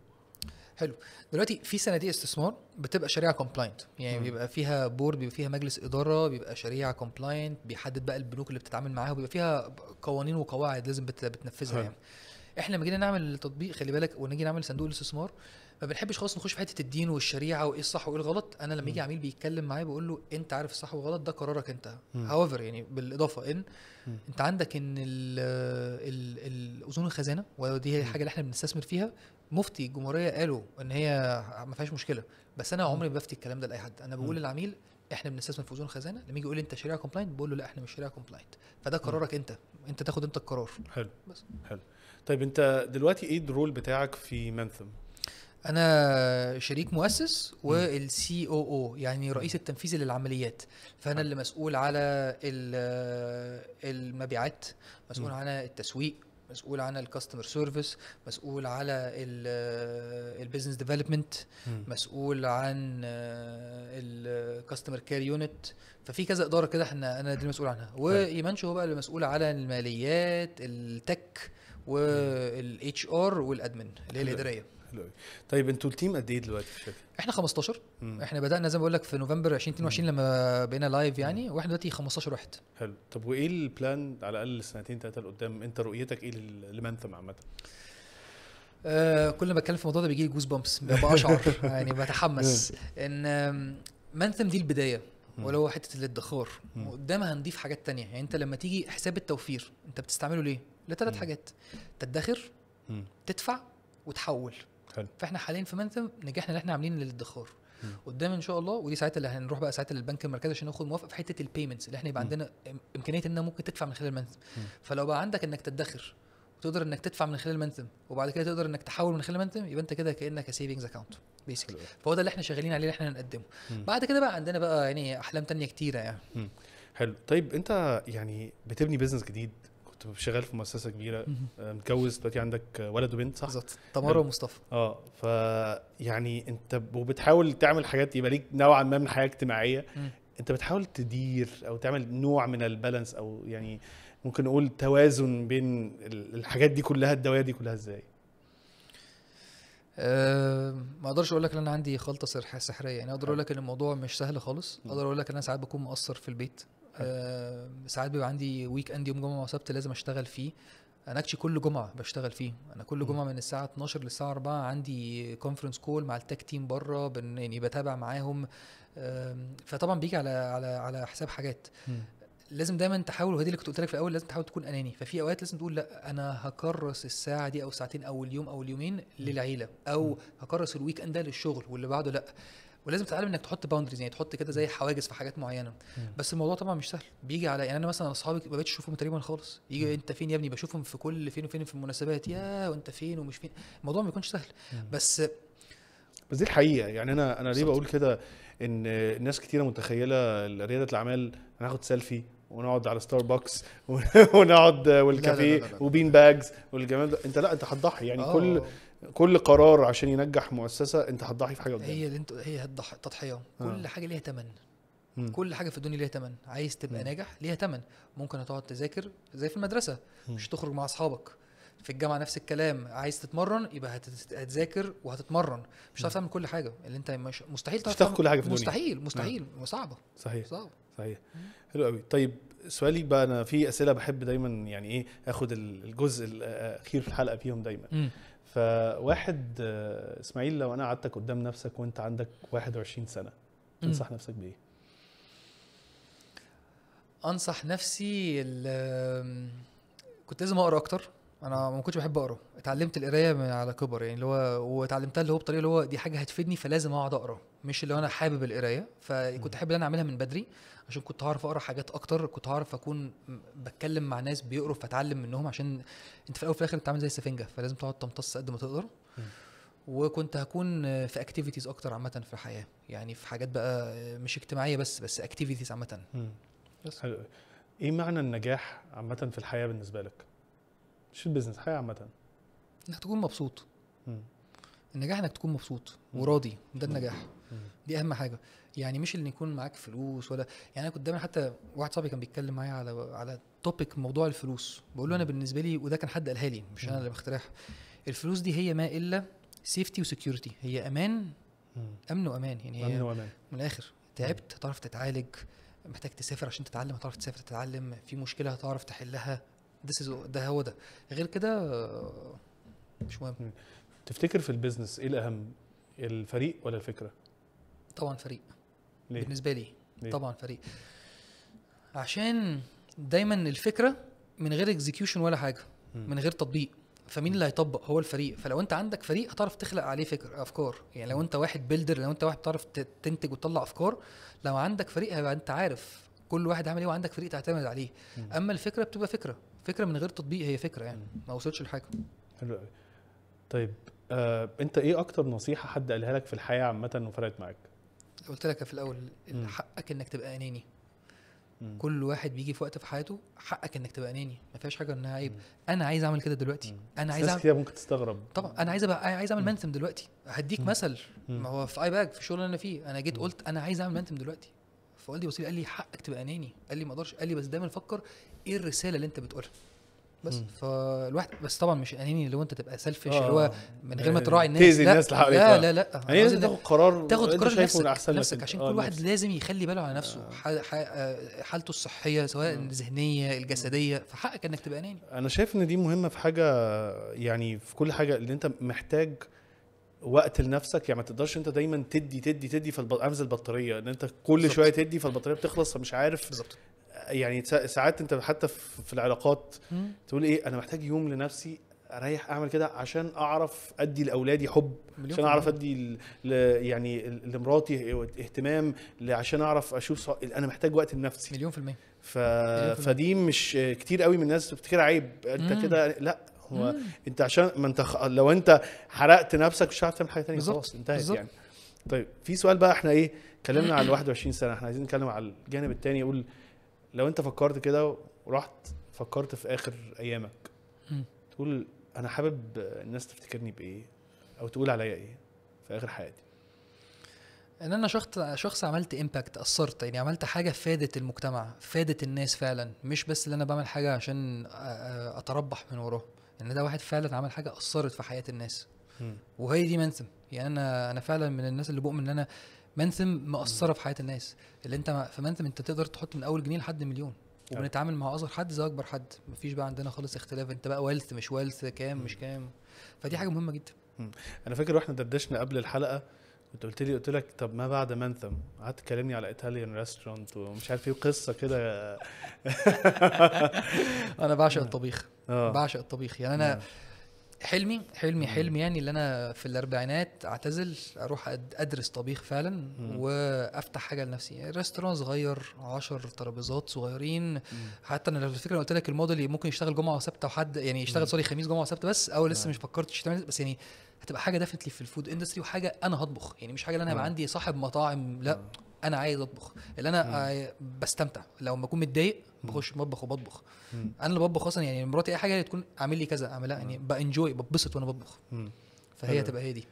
حلو دلوقتي في صناديق استثمار بتبقى شريعه كومبلاينت يعني م. بيبقى فيها بورد بيبقى فيها مجلس اداره بيبقى شريعه كومبلاينت بيحدد بقى البنوك اللي بتتعامل معاها وبيبقى فيها قوانين وقواعد لازم بتنفذها يعني احنا لما جينا نعمل التطبيق خلي بالك ونيجي نعمل صندوق الاستثمار ما بنحبش خالص نخش في حته الدين والشريعه وايه الصح وايه الغلط انا لما يجي عميل بيتكلم معايا بقول له انت عارف الصح والغلط ده قرارك انت هاويفر يعني بالاضافه ان م. انت عندك ان الاذون الخزانه ودي هي الحاجه اللي احنا بنستثمر فيها مفتي الجمهوريه قالوا ان هي ما فيهاش مشكله بس انا عمري ما بفتي الكلام ده لاي حد انا بقول للعميل احنا بنستثمر في اذون الخزانه لما يجي يقول لي انت شريعه كومبلاينت بقول له لا احنا مش شريعه كومبلاينت فده قرارك انت انت تاخد انت القرار حلو بس حلو طيب انت دلوقتي ايه الرول بتاعك في منثم؟ انا شريك مؤسس والسي او او يعني رئيس التنفيذي للعمليات فانا اللي مسؤول على المبيعات مسؤول على التسويق مسؤول عن الكاستمر سيرفيس مسؤول على البيزنس ديفلوبمنت مسؤول عن الكاستمر كير يونت ففي كذا اداره كده احنا انا دي المسؤول عنها وايمانشو هو بقى اللي مسؤول على الماليات التك والاتش ار والادمن اللي هي الاداريه حلو طيب انتوا التيم قد ايه دلوقتي في الشركه؟ احنا 15 مم. احنا بدانا زي ما بقول لك في نوفمبر 2022 لما بقينا لايف يعني واحنا دلوقتي 15 واحد حلو طب وايه البلان على الاقل سنتين ثلاثه لقدام انت رؤيتك ايه لمنثم عامه؟ آه، كل ما بتكلم في الموضوع ده بيجي لي جوز بامبس بشعر يعني بتحمس ان منثم دي البدايه ولو حته الادخار وقدامها هنضيف حاجات تانية يعني انت لما تيجي حساب التوفير انت بتستعمله ليه؟ لثلاث حاجات تدخر تدفع وتحول حلو فاحنا حاليا في منثم نجحنا ان احنا عاملين للادخار قدام ان شاء الله ودي ساعتها اللي هنروح بقى ساعتها للبنك المركزي عشان ناخد موافقه في حته البيمنتس اللي احنا يبقى عندنا امكانيه ان ممكن تدفع من خلال المنثم فلو بقى عندك انك تدخر وتقدر انك تدفع من خلال المنثم وبعد كده تقدر انك تحول من خلال المنثم يبقى انت كده كانك سيفنجز اكونت بيسكلي فهو ده اللي احنا شغالين عليه اللي احنا هنقدمه بعد كده بقى عندنا بقى يعني احلام تانية كتيره يعني حلو طيب انت يعني بتبني بزنس جديد شغال في مؤسسه كبيره آه، متجوز دلوقتي عندك ولد وبنت صح؟ بالظبط تمارا ومصطفى اه ف يعني انت وبتحاول تعمل حاجات يبقى ليك نوعا ما من حياه اجتماعيه انت بتحاول تدير او تعمل نوع من البالانس او يعني ممكن نقول توازن بين الحاجات دي كلها الدوايا دي كلها ازاي؟ آه، ما اقدرش اقول لك ان انا عندي خلطه سحريه يعني اقدر اقول لك ان الموضوع مش سهل خالص اقدر اقول لك ان انا ساعات بكون مقصر في البيت آه، ساعات بيبقى عندي ويك اند يوم جمعه وسبت لازم اشتغل فيه انا اكشلي كل جمعه بشتغل فيه انا كل جمعه من الساعه 12 للساعه 4 عندي كونفرنس كول مع التاك تيم بره بن يعني بتابع معاهم فطبعا بيجي على على على حساب حاجات م. لازم دايما تحاول وهي اللي كنت قلت لك في الاول لازم تحاول تكون اناني ففي اوقات لازم تقول لا انا هكرس الساعه دي او الساعتين او اليوم او اليومين للعيله او هكرس الويك اند ده للشغل واللي بعده لا ولازم تتعلم انك تحط باوندريز يعني تحط كده زي حواجز في حاجات معينه مم. بس الموضوع طبعا مش سهل بيجي على يعني انا مثلا اصحابي ما بقتش اشوفهم تقريبا خالص يجي مم. انت فين يا ابني بشوفهم في كل فين وفين في المناسبات يا وانت فين ومش فين الموضوع ما بيكونش سهل مم. بس بس دي الحقيقه يعني انا انا ليه بقول كده ان الناس كتيره متخيله رياده الاعمال هناخد سيلفي ونقعد على ستاربكس [LAUGHS] ونقعد والكافيه وبين باجز والجمال ده انت لا انت هتضحي يعني أوه. كل كل قرار عشان ينجح مؤسسه انت هتضحي في حاجه قدام هي اللي انت هي التضحيه آه. كل حاجه ليها ثمن كل حاجه في الدنيا ليها ثمن عايز تبقى مم. ناجح ليها ثمن ممكن هتقعد تذاكر زي في المدرسه مم. مش تخرج مع اصحابك في الجامعه نفس الكلام عايز تتمرن يبقى هتذاكر وهتتمرن مش هتعرف تعمل كل حاجه اللي انت مش مستحيل تعرف تعمل كل حاجه في الدنيا مستحيل مستحيل مم. وصعبه صحيح صعبه صحيح حلو قوي طيب سؤالي بقى انا في اسئله بحب دايما يعني ايه اخد الجزء الاخير في الحلقه فيهم دايما مم. فواحد آه، اسماعيل لو انا قعدتك قدام نفسك وانت عندك 21 سنه تنصح نفسك بايه؟ انصح نفسي كنت لازم اقرا اكتر انا ما كنتش بحب اقرا اتعلمت القرايه على كبر يعني اللي هو واتعلمتها اللي هو بطريقه اللي هو دي حاجه هتفيدني فلازم اقعد اقرا مش اللي انا حابب القرايه فكنت احب ان انا اعملها من بدري عشان كنت هعرف اقرا حاجات اكتر كنت هعرف اكون بتكلم مع ناس بيقروا فاتعلم منهم عشان انت في الاول وفي الاخر بتتعامل زي السفنجه فلازم تقعد تمتص قد ما تقدر وكنت هكون في اكتيفيتيز اكتر عامه في الحياه يعني في حاجات بقى مش اجتماعيه بس بس اكتيفيتيز عامه بس حلو. ايه معنى النجاح عامه في الحياه بالنسبه لك مش البيزنس الحياه عامه انك تكون مبسوط م. النجاح انك تكون مبسوط وراضي ده النجاح م. دي اهم حاجه يعني مش ان يكون معاك فلوس ولا يعني انا كنت دايما حتى واحد صاحبي كان بيتكلم معايا على على توبيك موضوع الفلوس بقول له انا بالنسبه لي وده كان حد قالها لي مش انا اللي بخترعها الفلوس دي هي ما الا سيفتي وسكيورتي هي امان امن وامان يعني هي امن وامان من الاخر تعبت هتعرف تتعالج محتاج تسافر عشان تتعلم هتعرف تسافر تتعلم في مشكله هتعرف تحلها ذس ده هو ده غير كده مش مهم تفتكر في البيزنس ايه الاهم الفريق ولا الفكره طبعا فريق ليه؟ بالنسبه لي ليه؟ طبعا فريق عشان دايما الفكره من غير اكزيكيوشن ولا حاجه من غير تطبيق فمين اللي هيطبق هو الفريق فلو انت عندك فريق هتعرف تخلق عليه فكر افكار يعني لو انت واحد بيلدر لو انت واحد بتعرف تنتج وتطلع افكار لو عندك فريق هيبقى انت عارف كل واحد عامل ايه وعندك فريق تعتمد عليه اما الفكره بتبقى فكره فكره من غير تطبيق هي فكره يعني ما وصلتش لحاجه حلو قوي طيب آه، انت ايه اكتر نصيحه حد قالها لك في الحياه عامه وفرقت معاك قلت لك في الاول ان حقك انك تبقى اناني كل واحد بيجي في وقت في حياته حقك انك تبقى اناني ما فيهاش حاجه انها عيب انا عايز اعمل كده دلوقتي انا عايز اعمل كده ممكن تستغرب طبعا انا عايز ابقى عايز اعمل منثم دلوقتي هديك مثل ما هو في اي باج في الشغل اللي انا فيه انا جيت قلت انا عايز اعمل منثم دلوقتي فوالدي لي قال لي حقك تبقى اناني قال لي ما اقدرش قال لي بس دايما فكر ايه الرساله اللي انت بتقولها بس مم. فالواحد بس طبعا مش اناني لو انت تبقى سيلفش اللي هو آه. من غير ما آه. تراعي الناس تاذي الناس لا لا لا لا يعني لازم تاخد قرار تاخد قرار لنفسك نفسك عشان آه، كل واحد لازم يخلي باله على نفسه حالته الصحيه سواء الذهنيه الجسديه فحقك انك تبقى اناني انا شايف ان دي مهمه في حاجه يعني في كل حاجه اللي انت محتاج وقت لنفسك يعني ما تقدرش انت دايما تدي تدي تدي في عامل البطاريه ان انت كل بالزبط. شويه تدي فالبطاريه بتخلص فمش عارف بالظبط يعني ساعات انت حتى في العلاقات تقول ايه انا محتاج يوم لنفسي اريح اعمل كده عشان اعرف ادي لاولادي حب عشان اعرف ادي ل... يعني لمراتي اهتمام عشان اعرف اشوف صح... انا محتاج وقت لنفسي مليون في المية ف... فدي مش كتير قوي من الناس بتفتكرها عيب انت كده لا هو مم. انت عشان ما انت خ... لو انت حرقت نفسك مش هتعرف تعمل حاجه ثانيه خلاص انتهت بالزبط. يعني طيب في سؤال بقى احنا ايه اتكلمنا على 21 سنه احنا عايزين نتكلم على الجانب الثاني يقول لو انت فكرت كده ورحت فكرت في اخر ايامك م. تقول انا حابب الناس تفتكرني بايه او تقول عليا ايه في اخر حياتي ان انا شخص شخص عملت امباكت اثرت يعني عملت حاجه فادت المجتمع فادت الناس فعلا مش بس ان انا بعمل حاجه عشان اتربح من وراه ان ده واحد فعلا عمل حاجه اثرت في حياه الناس م. وهي دي منسم يعني انا انا فعلا من الناس اللي بؤمن ان انا منثم مأثره في حياه الناس اللي انت في منثم انت تقدر تحط من اول جنيه لحد مليون أيوة. وبنتعامل مع اصغر حد زي اكبر حد مفيش بقى عندنا خالص اختلاف انت بقى ويلث مش ويلث كام مش كام فدي حاجه مهمه جدا انا فاكر واحنا دردشنا قبل الحلقه كنت قلت لي قلت لك طب ما بعد منثم قعدت تكلمني على ايطاليان ريستورانت ومش عارف ايه قصه كده [LAUGHS] انا بعشق الطبيخ آه. بعشق الطبيخ يعني انا حلمي حلمي حلمي يعني اللي انا في الاربعينات اعتزل اروح ادرس طبيخ فعلا مم. وافتح حاجه لنفسي ريستوران صغير 10 ترابيزات صغيرين مم. حتى انا الفكره قلت لك الموديل ممكن يشتغل جمعه وسبت وحد يعني يشتغل سوري خميس جمعه وسبت بس او لسه مم. مش فكرتش بس يعني هتبقى حاجه ديفنتلي في الفود اندستري وحاجه انا هطبخ يعني مش حاجه اللي انا هبقى عندي صاحب مطاعم لا مم. انا عايز اطبخ اللي انا مم. بستمتع لو ما اكون متضايق بخش مطبخ وبطبخ مم. انا اللي بطبخ اصلا يعني مراتي اي حاجه تكون اعمل لي كذا اعملها يعني بانجوي ببسط وانا بطبخ فهي تبقى هي دي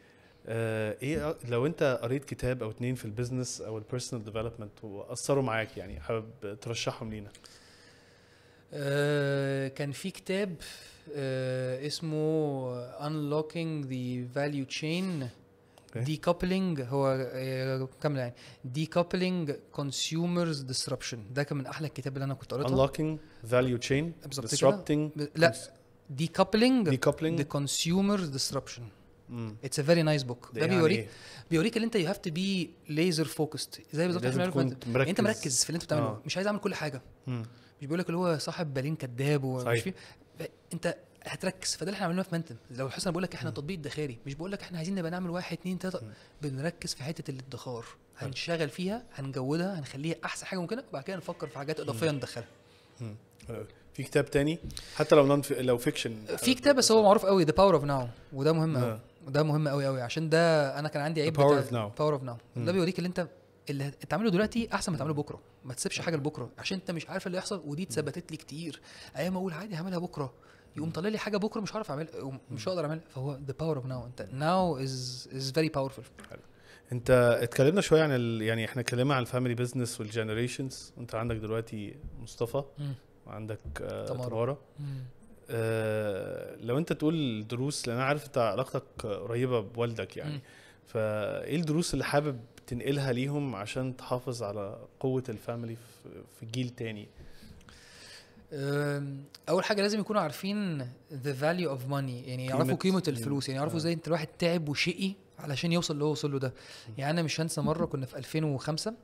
آه ايه لو انت قريت كتاب او اتنين في البيزنس او البيرسونال ديفلوبمنت واثروا معاك يعني حابب ترشحهم لينا آه كان في كتاب آه اسمه Unlocking the Value Chain دي إيه؟ كابلنج هو آه، كامل يعني دي كابلنج كونسيومرز ديسربشن ده كان من احلى الكتاب اللي انا كنت قريته unlocking فاليو تشين ديسربتنج لا دي كابلنج دي كابلنج ذا كونسيومرز ديسربشن اتس ا فيري نايس بوك ده يعني بيوريك إيه؟ بيوريك ان انت يو هاف تو بي ليزر فوكست زي بالظبط انت مركز في اللي انت بتعمله آه. مش عايز اعمل كل حاجه مش بيقول لك اللي هو صاحب بالين كذاب ومش انت هتركز فده اللي احنا عملناه في منتم لو حسن بقول لك احنا تطبيق ادخاري مش بقول لك احنا عايزين نبقى نعمل واحد اثنين ثلاثه بنركز في حته الادخار هنشغل فيها هنجودها هنخليها احسن حاجه ممكنه وبعد كده نفكر في حاجات اضافيه ندخلها في كتاب تاني حتى لو نون لو فيكشن في كتاب بس هو معروف قوي ذا باور اوف ناو وده مهم آه. قوي وده مهم قوي قوي عشان ده انا كان عندي عيب باور اوف ناو باور اوف ناو ده بيوريك اللي انت اللي تعمله دلوقتي احسن ما تعمله بكره ما تسيبش حاجه لبكره عشان انت مش عارف اللي هيحصل ودي اتثبتت لي كتير ايام اقول عادي هعملها بكره يقوم طالع لي حاجه بكره مش هعرف اعملها مش هقدر اعملها فهو ذا باور اوف ناو انت ناو از از فيري باورفول انت اتكلمنا شويه عن ال... يعني احنا اتكلمنا عن الفاميلي بزنس والجنريشنز انت عندك دلوقتي مصطفى وعندك آه تمارا آه لو انت تقول دروس لان انا عارف انت علاقتك قريبه بوالدك يعني فايه الدروس اللي حابب تنقلها ليهم عشان تحافظ على قوه الفاميلي في جيل تاني اول حاجه لازم يكونوا عارفين ذا فاليو اوف ماني يعني يعرفوا قيمه الفلوس يعني يعرفوا آه. ازاي انت الواحد تعب وشقي علشان يوصل اللي هو وصل له ده يعني انا مش هنسى مره كنا في 2005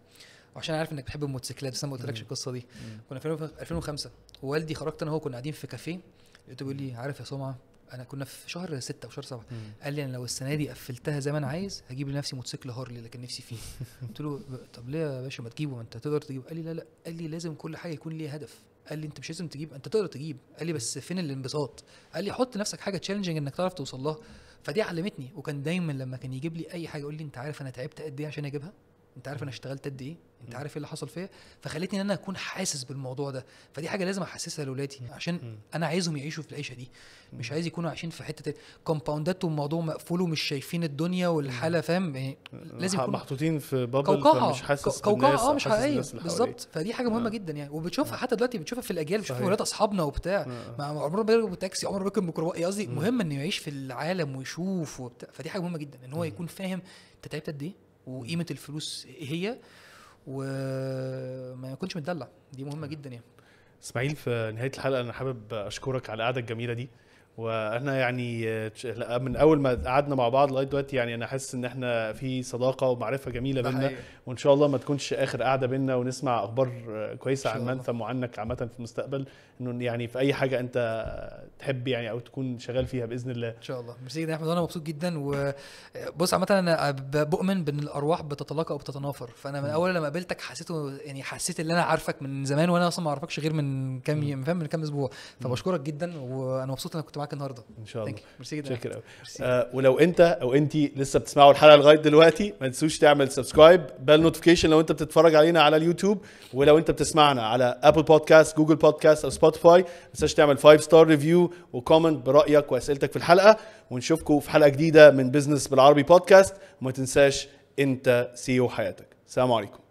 وعشان عارف انك بتحب الموتوسيكلات بس انا ما قلتلكش القصه دي كنا في 2005 ووالدي خرجت انا وهو كنا قاعدين في كافيه لقيته بيقول لي عارف يا سمعه انا كنا في شهر 6 او شهر 7 قال لي انا لو السنه دي قفلتها زي ما انا عايز هجيب لنفسي موتوسيكل هارلي اللي كان نفسي فيه [LAUGHS] قلت له طب ليه يا باشا ما تجيبه ما انت تقدر تجيبه قال لي لا لا قال لي لازم كل حاجه يكون ليها هدف قال لي انت مش لازم تجيب انت تقدر تجيب قال لي بس فين الانبساط قال لي حط لنفسك حاجه تشالنجنج انك تعرف توصل لها فدي علمتني وكان دايما لما كان يجيب لي اي حاجه يقول لي انت عارف انا تعبت قد ايه عشان اجيبها انت عارف انا اشتغلت قد ايه انت عارف ايه اللي حصل فيا فخلتني ان انا اكون حاسس بالموضوع ده فدي حاجه لازم احسسها لاولادي عشان انا عايزهم يعيشوا في العيشه دي مش عايز يكونوا عايشين في حته كومباوندات والموضوع مقفول ومش شايفين الدنيا والحاله فاهم يعني لازم يكونوا محطوطين في بابل آه، مش حاسس حاسس كوكاعة اه مش حقيقي بالظبط فدي حاجه مهمه آه. جدا يعني وبتشوفها آه. حتى دلوقتي بتشوفها في الاجيال بتشوفها ولاد اصحابنا وبتاع آه. مع عمر بيركب تاكسي عمر بيركب ميكروباص قصدي مهم انه يعيش في العالم ويشوف وبتاع فدي حاجه مهمه جدا ان هو يكون فاهم انت تعبت قد ايه وقيمه الفلوس إيه هي وما يكونش متدلع دي مهمه جدا يعني اسماعيل في نهايه الحلقه انا حابب اشكرك على القعده الجميله دي وانا يعني من اول ما قعدنا مع بعض لغايه دلوقتي يعني انا حاسس ان احنا في صداقه ومعرفه جميله بينا وان شاء الله ما تكونش اخر قعده بينا ونسمع اخبار كويسه عن منثم وعنك عامه في المستقبل انه يعني في اي حاجه انت تحب يعني او تكون شغال فيها باذن الله ان شاء الله ميرسي جدا يا احمد انا مبسوط جدا وبص عامه انا بؤمن بان الارواح بتتلاقى وبتتنافر فانا من اول لما قابلتك حسيت يعني حسيت ان انا عارفك من زمان وانا اصلا ما اعرفكش غير من كام فاهم من كام اسبوع فبشكرك جدا وانا مبسوط انك كنت معاك النهارده ان شاء الله ميرسي جدا شكرا آه ولو انت او انت لسه بتسمعوا الحلقه لغايه دلوقتي ما تنسوش تعمل سبسكرايب بال نوتيفيكيشن لو انت بتتفرج علينا على اليوتيوب ولو انت بتسمعنا على ابل بودكاست جوجل بودكاست او سبوتيفاي ما تنساش تعمل 5 ستار ريفيو وكومنت برايك واسئلتك في الحلقه ونشوفكم في حلقه جديده من بزنس بالعربي بودكاست وما تنساش انت سيو حياتك السلام عليكم